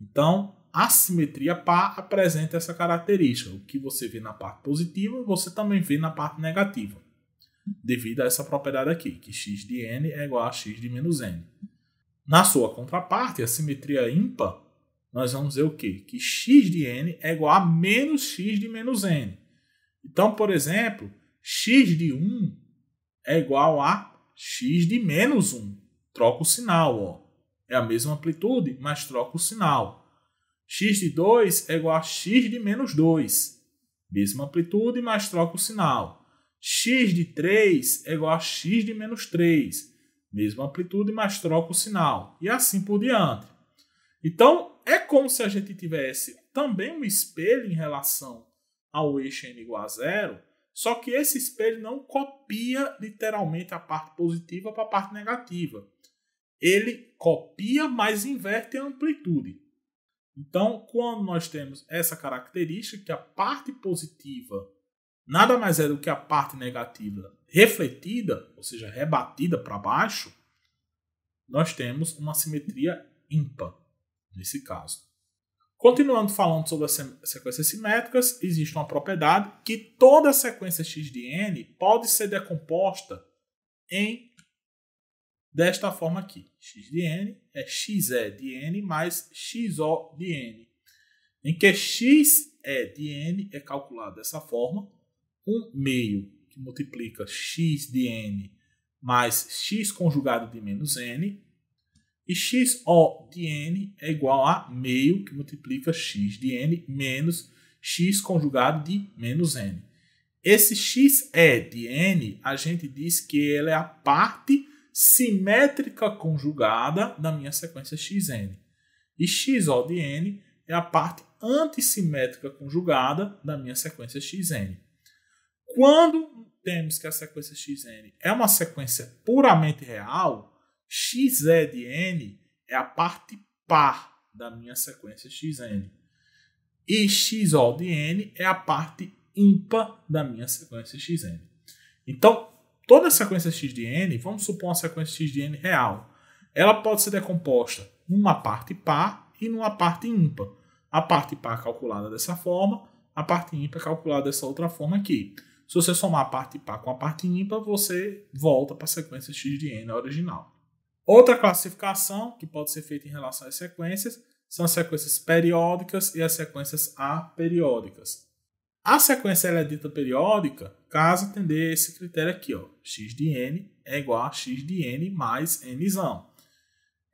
Então, a simetria par apresenta essa característica. O que você vê na parte positiva, você também vê na parte negativa. Devido a essa propriedade aqui, que x de n é igual a x de menos n. Na sua contraparte, a simetria ímpar, nós vamos ver o quê? Que x de n é igual a menos x de menos n. Então, por exemplo, x de 1 é igual a x de menos 1. Troca o sinal, ó. É a mesma amplitude, mas troca o sinal. x de 2 é igual a x de menos 2. Mesma amplitude, mas troca o sinal. x de 3 é igual a x de menos 3. Mesma amplitude, mas troca o sinal. E assim por diante. Então, é como se a gente tivesse também um espelho em relação ao eixo n igual a zero, só que esse espelho não copia literalmente a parte positiva para a parte negativa. Ele copia, mas inverte a amplitude. Então, quando nós temos essa característica, que a parte positiva nada mais é do que a parte negativa refletida, ou seja, rebatida para baixo, nós temos uma simetria ímpar nesse caso. Continuando falando sobre as sequências simétricas, existe uma propriedade que toda sequência x de n pode ser decomposta em desta forma aqui. x de n é xe de n mais xo de n, em que xe de n é calculado dessa forma, 1 meio que multiplica x de n mais x conjugado de menos n e xo de n é igual a meio que multiplica x de n menos x conjugado de menos n. Esse x é de n, a gente diz que ela é a parte simétrica conjugada da minha sequência xn. E xo de n é a parte antissimétrica conjugada da minha sequência xn. Quando temos que a sequência xn é uma sequência puramente real, X n é a parte par da minha sequência xn. E xo n é a parte ímpar da minha sequência xn. Então, toda a sequência x n, vamos supor uma sequência x n real, ela pode ser decomposta numa parte par e numa parte ímpar. A parte par calculada dessa forma, a parte ímpar calculada dessa outra forma aqui. Se você somar a parte par com a parte ímpar, você volta para a sequência x n original. Outra classificação que pode ser feita em relação às sequências são as sequências periódicas e as sequências aperiódicas. A sequência ela é dita periódica caso atender esse critério aqui, ó, x de n é igual a x de n mais n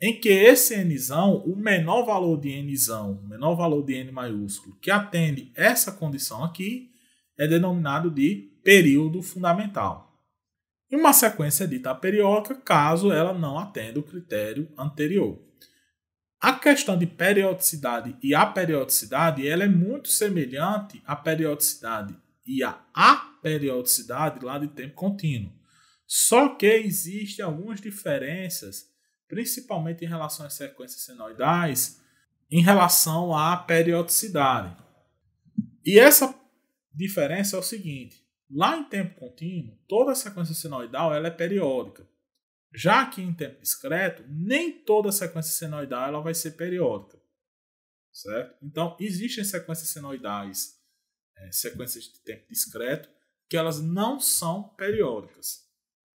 em que esse n, o menor valor de n, o menor valor de n maiúsculo que atende essa condição aqui, é denominado de período fundamental e uma sequência dita periódica caso ela não atenda o critério anterior. A questão de periodicidade e aperiodicidade ela é muito semelhante à periodicidade e à aperiodicidade lá de tempo contínuo. Só que existem algumas diferenças, principalmente em relação às sequências senoidais, em relação à periodicidade. E essa diferença é o seguinte: Lá em tempo contínuo, toda a sequência senoidal ela é periódica. Já que em tempo discreto, nem toda a sequência senoidal ela vai ser periódica. Certo? Então, existem sequências senoidais, é, sequências de tempo discreto, que elas não são periódicas.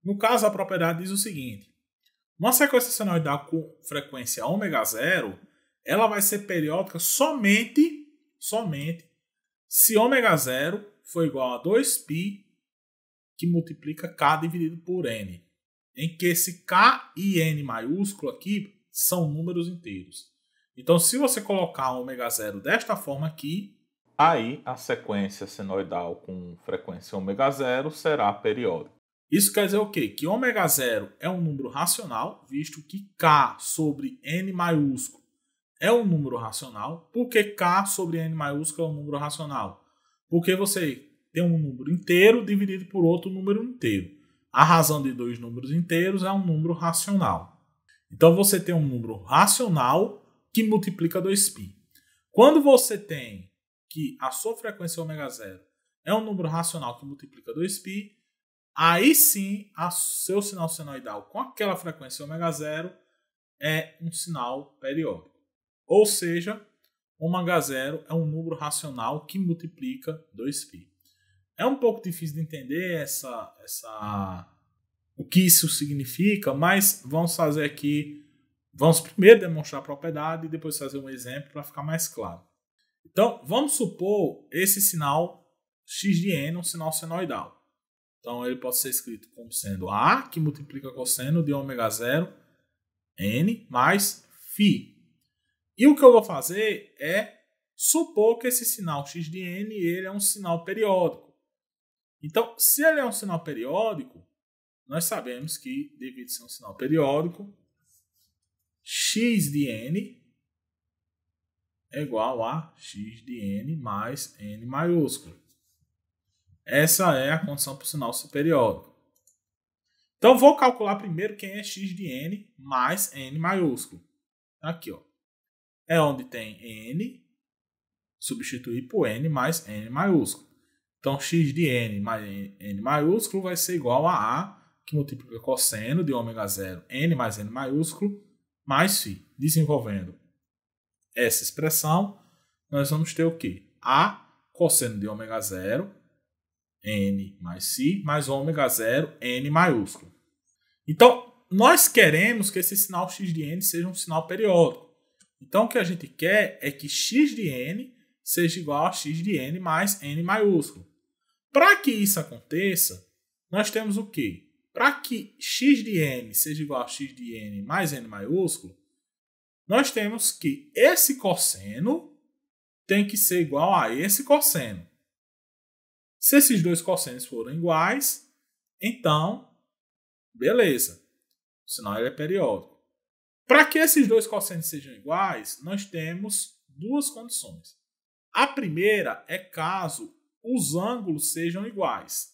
No caso, a propriedade diz o seguinte: uma sequência senoidal com frequência ômega zero, ela vai ser periódica somente, somente se ômega zero foi igual a 2π que multiplica k dividido por n, em que esse k e n maiúsculo aqui são números inteiros. Então, se você colocar o ômega zero desta forma aqui, aí a sequência senoidal com frequência ômega zero será periódica. Isso quer dizer o quê? Que ômega zero é um número racional, visto que k sobre n maiúsculo é um número racional. Por que k sobre n maiúsculo é um número racional? Porque você tem um número inteiro dividido por outro número inteiro. A razão de dois números inteiros é um número racional. Então você tem um número racional que multiplica 2π. Quando você tem que a sua frequência ômega zero é um número racional que multiplica 2π, aí sim o seu sinal senoidal com aquela frequência ômega zero é um sinal periódico. Ou seja, Ω0 é um número racional que multiplica 2π. É um pouco difícil de entender essa, essa, o que isso significa, mas vamos fazer aqui. Vamos primeiro demonstrar a propriedade e depois fazer um exemplo para ficar mais claro. Então, vamos supor esse sinal x de n, um sinal senoidal. Então, ele pode ser escrito como sendo A, que multiplica cosseno de ômega zero, n, mais φ, e o que eu vou fazer é supor que esse sinal x de n ele é um sinal periódico. Então, se ele é um sinal periódico, nós sabemos que, devido ser um sinal periódico, x de n é igual a x de n mais n maiúsculo. Essa é a condição para o sinal superiódico. Então, vou calcular primeiro quem é x de n mais n maiúsculo. Aqui, ó é onde tem n, substituir por n mais n maiúsculo. Então, x de n mais n maiúsculo vai ser igual a a, que multiplica cosseno de ômega zero, n mais n maiúsculo, mais φ. Desenvolvendo essa expressão, nós vamos ter o quê? a cosseno de ômega zero, n mais φ, mais ômega zero, n maiúsculo. Então, nós queremos que esse sinal x de n seja um sinal periódico. Então, o que a gente quer é que x de n seja igual a x de n mais n maiúsculo. Para que isso aconteça, nós temos o quê? Para que x de n seja igual a x de n mais n maiúsculo, nós temos que esse cosseno tem que ser igual a esse cosseno. Se esses dois cossenos forem iguais, então, beleza. O sinal ele é periódico. Para que esses dois quocientes sejam iguais, nós temos duas condições. A primeira é caso os ângulos sejam iguais.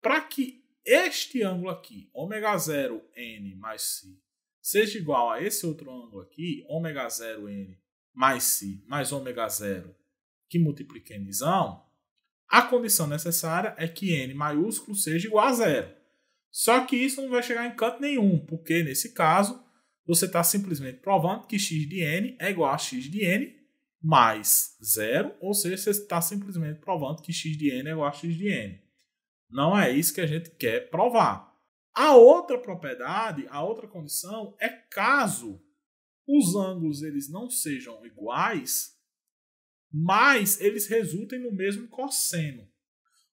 Para que este ângulo aqui, ômega 0 n mais si, seja igual a esse outro ângulo aqui, ômega 0 n mais si mais ômega 0, que multiplica n, a condição necessária é que n maiúsculo seja igual a zero. Só que isso não vai chegar em canto nenhum, porque nesse caso você está simplesmente provando que x de n é igual a x de n mais zero, ou seja, você está simplesmente provando que x de n é igual a x de n. Não é isso que a gente quer provar. A outra propriedade, a outra condição é caso os ângulos eles não sejam iguais, mas eles resultem no mesmo cosseno.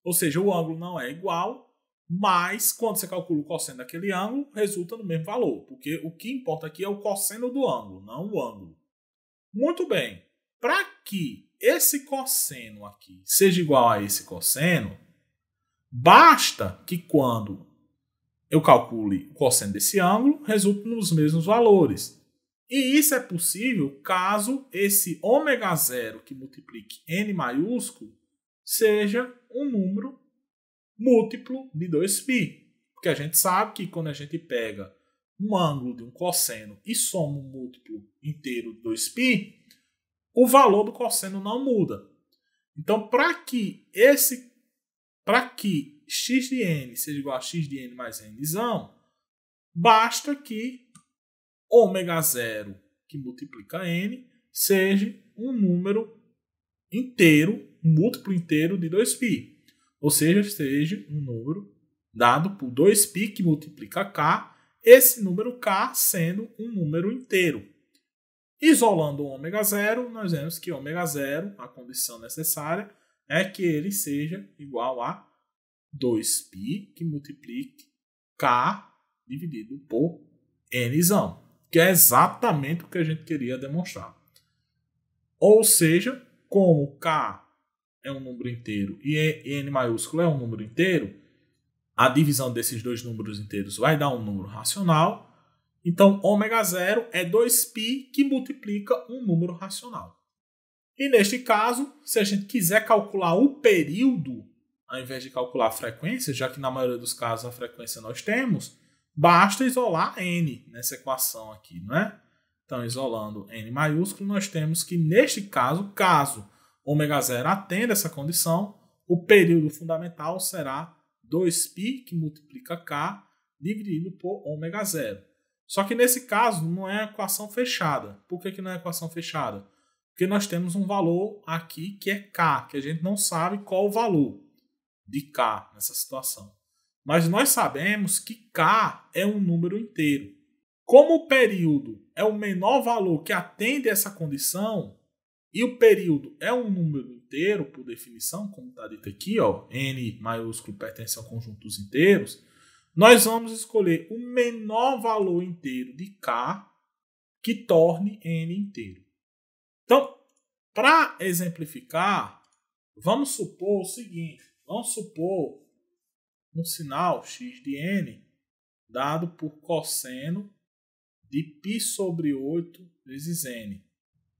Ou seja, o ângulo não é igual, mas, quando você calcula o cosseno daquele ângulo, resulta no mesmo valor, porque o que importa aqui é o cosseno do ângulo, não o ângulo. Muito bem, para que esse cosseno aqui seja igual a esse cosseno, basta que quando eu calcule o cosseno desse ângulo, resulte nos mesmos valores. E isso é possível caso esse ω zero que multiplique n maiúsculo seja um número múltiplo de 2π. Porque a gente sabe que quando a gente pega um ângulo de um cosseno e soma um múltiplo inteiro de 2π, o valor do cosseno não muda. Então, para que esse para que x de n seja igual a x de n mais n, basta que ômega zero, que multiplica n, seja um número inteiro, um múltiplo inteiro de 2π. Ou seja, seja um número dado por 2π que multiplica k, esse número k sendo um número inteiro. Isolando o ômega zero, nós vemos que ômega zero, a condição necessária, é que ele seja igual a 2π que multiplique k dividido por n, que é exatamente o que a gente queria demonstrar. Ou seja, como k é um número inteiro e n maiúsculo é um número inteiro, a divisão desses dois números inteiros vai dar um número racional. Então, ômega zero é 2π que multiplica um número racional. E neste caso, se a gente quiser calcular o período, ao invés de calcular a frequência, já que na maioria dos casos a frequência nós temos, basta isolar n nessa equação aqui, não é? Então, isolando n maiúsculo, nós temos que neste caso, caso ômega zero atende essa condição, o período fundamental será 2π, que multiplica k, dividido por ômega zero. Só que nesse caso não é equação fechada. Por que, que não é equação fechada? Porque nós temos um valor aqui que é k, que a gente não sabe qual o valor de k nessa situação. Mas nós sabemos que k é um número inteiro. Como o período é o menor valor que atende essa condição, e o período é um número inteiro, por definição, como está dito aqui, ó, n maiúsculo pertence ao conjunto dos inteiros. Nós vamos escolher o menor valor inteiro de k que torne n inteiro. Então, para exemplificar, vamos supor o seguinte: vamos supor um sinal x de n dado por cosseno de π sobre 8 vezes n.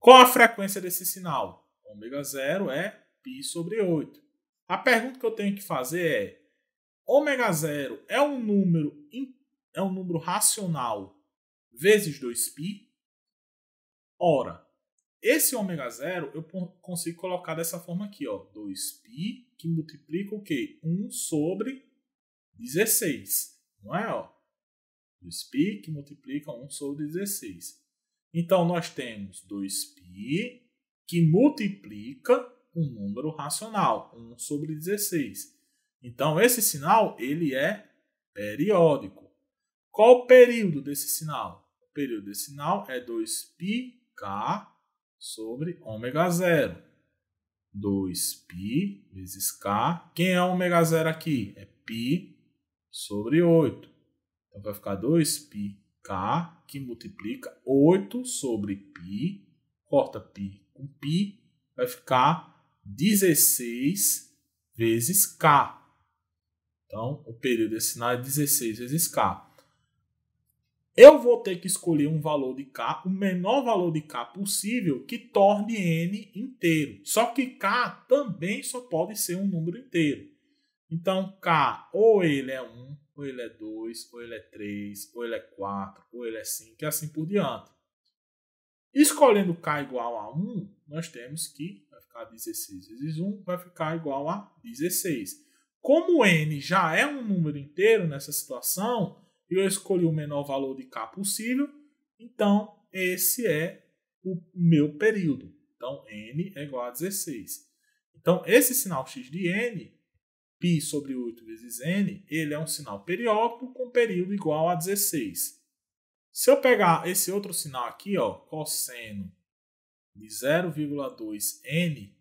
Qual a frequência desse sinal? Ômega 0 é π sobre 8. A pergunta que eu tenho que fazer é: ômega 0 é um número é um número racional vezes 2π? Ora, esse ômega 0 eu consigo colocar dessa forma aqui, ó, 2π que multiplica o quê? 1 sobre 16, não é, ó? 2π que multiplica 1 sobre 16. Então, nós temos 2π que multiplica um número racional, 1 sobre 16. Então, esse sinal ele é periódico. Qual o período desse sinal? O período desse sinal é 2πk sobre ômega zero. 2π vezes k. Quem é ômega zero aqui? É π sobre 8. Então, vai ficar 2 π K que multiplica 8 sobre π, corta π com π, vai ficar 16 vezes K. Então, o período sinal é 16 vezes K. Eu vou ter que escolher um valor de K, o menor valor de K possível, que torne N inteiro. Só que K também só pode ser um número inteiro. Então, K ou ele é 1, ou ele é 2, ou ele é 3, ou ele é 4, ou ele é 5 e assim por diante. Escolhendo k igual a 1, nós temos que vai ficar 16 vezes 1, vai ficar igual a 16. Como n já é um número inteiro nessa situação, eu escolhi o menor valor de k possível, então esse é o meu período. Então, n é igual a 16. Então, esse sinal x de n π sobre 8 vezes n, ele é um sinal periódico com período igual a 16. Se eu pegar esse outro sinal aqui, ó, cosseno de 0,2n,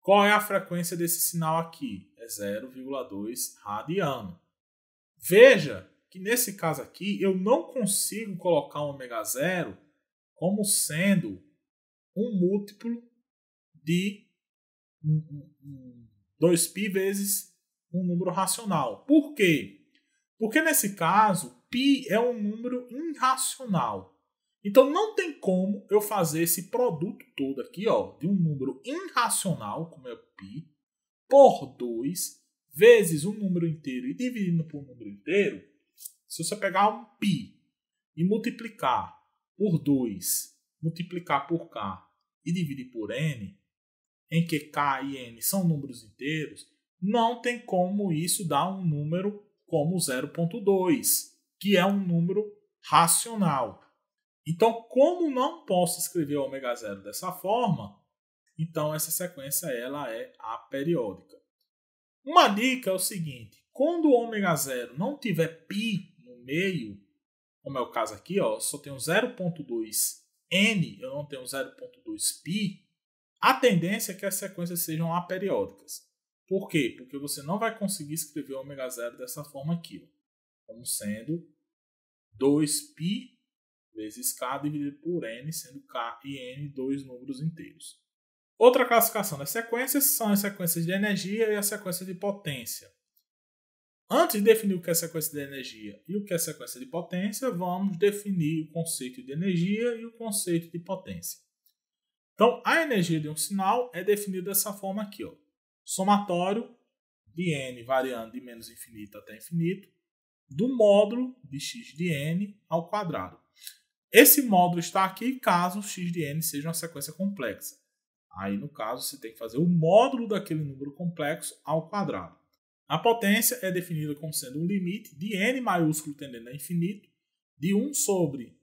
qual é a frequência desse sinal aqui? É 0,2 radiano. Veja que nesse caso aqui eu não consigo colocar um ômega zero como sendo um múltiplo de um, um, 2π vezes um número racional. Por quê? Porque nesse caso, π é um número irracional. Então não tem como eu fazer esse produto todo aqui, ó, de um número irracional, como é π, por 2 vezes um número inteiro e dividindo por um número inteiro. Se você pegar um π e multiplicar por 2, multiplicar por k e dividir por n, em que K e N são números inteiros, não tem como isso dar um número como 0.2, que é um número racional. Então, como não posso escrever ômega zero dessa forma, então essa sequência ela é aperiódica. Uma dica é o seguinte: quando o ômega zero não tiver π no meio, como é o caso aqui, ó, só tenho 0.2 n, eu não tenho 0.2 π, a tendência é que as sequências sejam aperiódicas. Por quê? Porque você não vai conseguir escrever o ômega zero dessa forma aqui, ó, como sendo 2π vezes k dividido por n, sendo k e n dois números inteiros. Outra classificação das sequências são as sequências de energia e as sequências de potência. Antes de definir o que é sequência de energia e o que é sequência de potência, vamos definir o conceito de energia e o conceito de potência. Então, a energia de um sinal é definida dessa forma aqui, ó. Somatório de n variando de menos infinito até infinito do módulo de x de n ao quadrado. Esse módulo está aqui caso x de n seja uma sequência complexa. Aí, no caso, você tem que fazer o módulo daquele número complexo ao quadrado. A potência é definida como sendo o limite de n maiúsculo tendendo a infinito de 1 sobre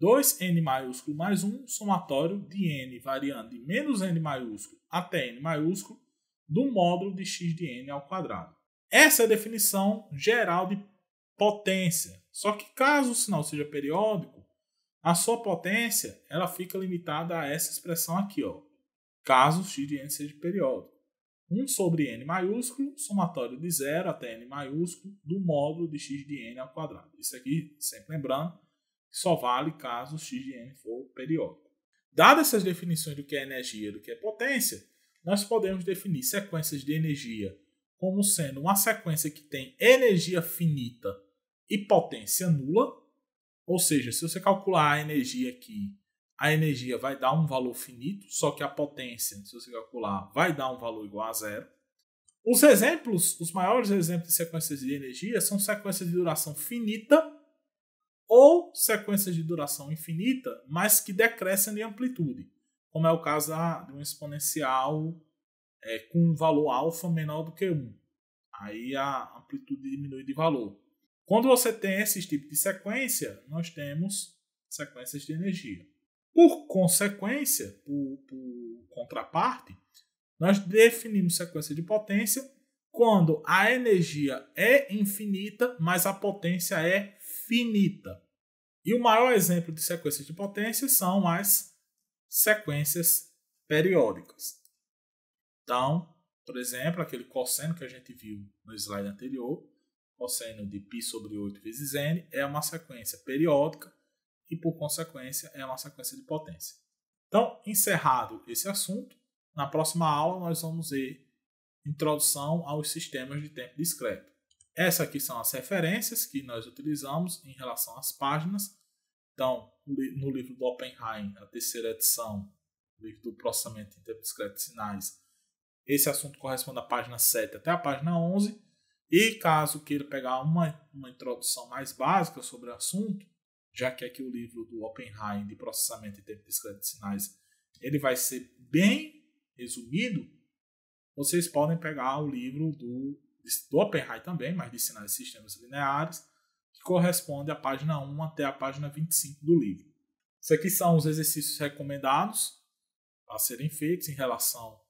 2n maiúsculo mais 1, somatório de n variando de menos n maiúsculo até n maiúsculo do módulo de x de n ao quadrado. Essa é a definição geral de potência. Só que caso o sinal seja periódico, a sua potência ela fica limitada a essa expressão aqui, ó, caso x de n seja periódico. 1 sobre n maiúsculo, somatório de zero até n maiúsculo, do módulo de x de n ao quadrado. Isso aqui, sempre lembrando, só vale caso o XGN for periódico. Dadas essas definições do que é energia e do que é potência, nós podemos definir sequências de energia como sendo uma sequência que tem energia finita e potência nula, ou seja, se você calcular a energia aqui, a energia vai dar um valor finito, só que a potência, se você calcular, vai dar um valor igual a zero. Os exemplos, os maiores exemplos de sequências de energia são sequências de duração finita ou sequências de duração infinita, mas que decrescem de amplitude, como é o caso ah, de um exponencial é, com um valor alfa menor do que 1. Aí a amplitude diminui de valor. Quando você tem esse tipo de sequência, nós temos sequências de energia. Por consequência, por, por contraparte, nós definimos sequência de potência quando a energia é infinita, mas a potência é infinita E o maior exemplo de sequências de potência são as sequências periódicas. Então, por exemplo, aquele cosseno que a gente viu no slide anterior, cosseno de π sobre 8 vezes n, é uma sequência periódica e, por consequência, é uma sequência de potência. Então, encerrado esse assunto, na próxima aula nós vamos ver introdução aos sistemas de tempo discreto. Essas aqui são as referências que nós utilizamos em relação às páginas. Então, no livro do Oppenheim, a terceira edição, livro do processamento em tempo discreto de sinais, esse assunto corresponde à página 7 até a página 11. E caso queira pegar uma, uma introdução mais básica sobre o assunto, já que aqui o livro do Oppenheim de processamento em tempo discreto de sinais, ele vai ser bem resumido, vocês podem pegar o livro do do OpenAI também, mas de sinais e sistemas lineares, que corresponde à página 1 até a página 25 do livro. Isso aqui são os exercícios recomendados a serem feitos em relação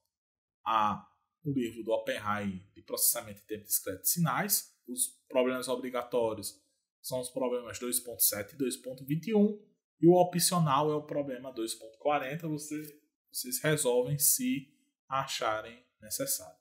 ao livro do OpenAI de processamento em tempo discreto de sinais. Os problemas obrigatórios são os problemas 2.7 e 2.21, e o opcional é o problema 2.40. Você, vocês resolvem se acharem necessário.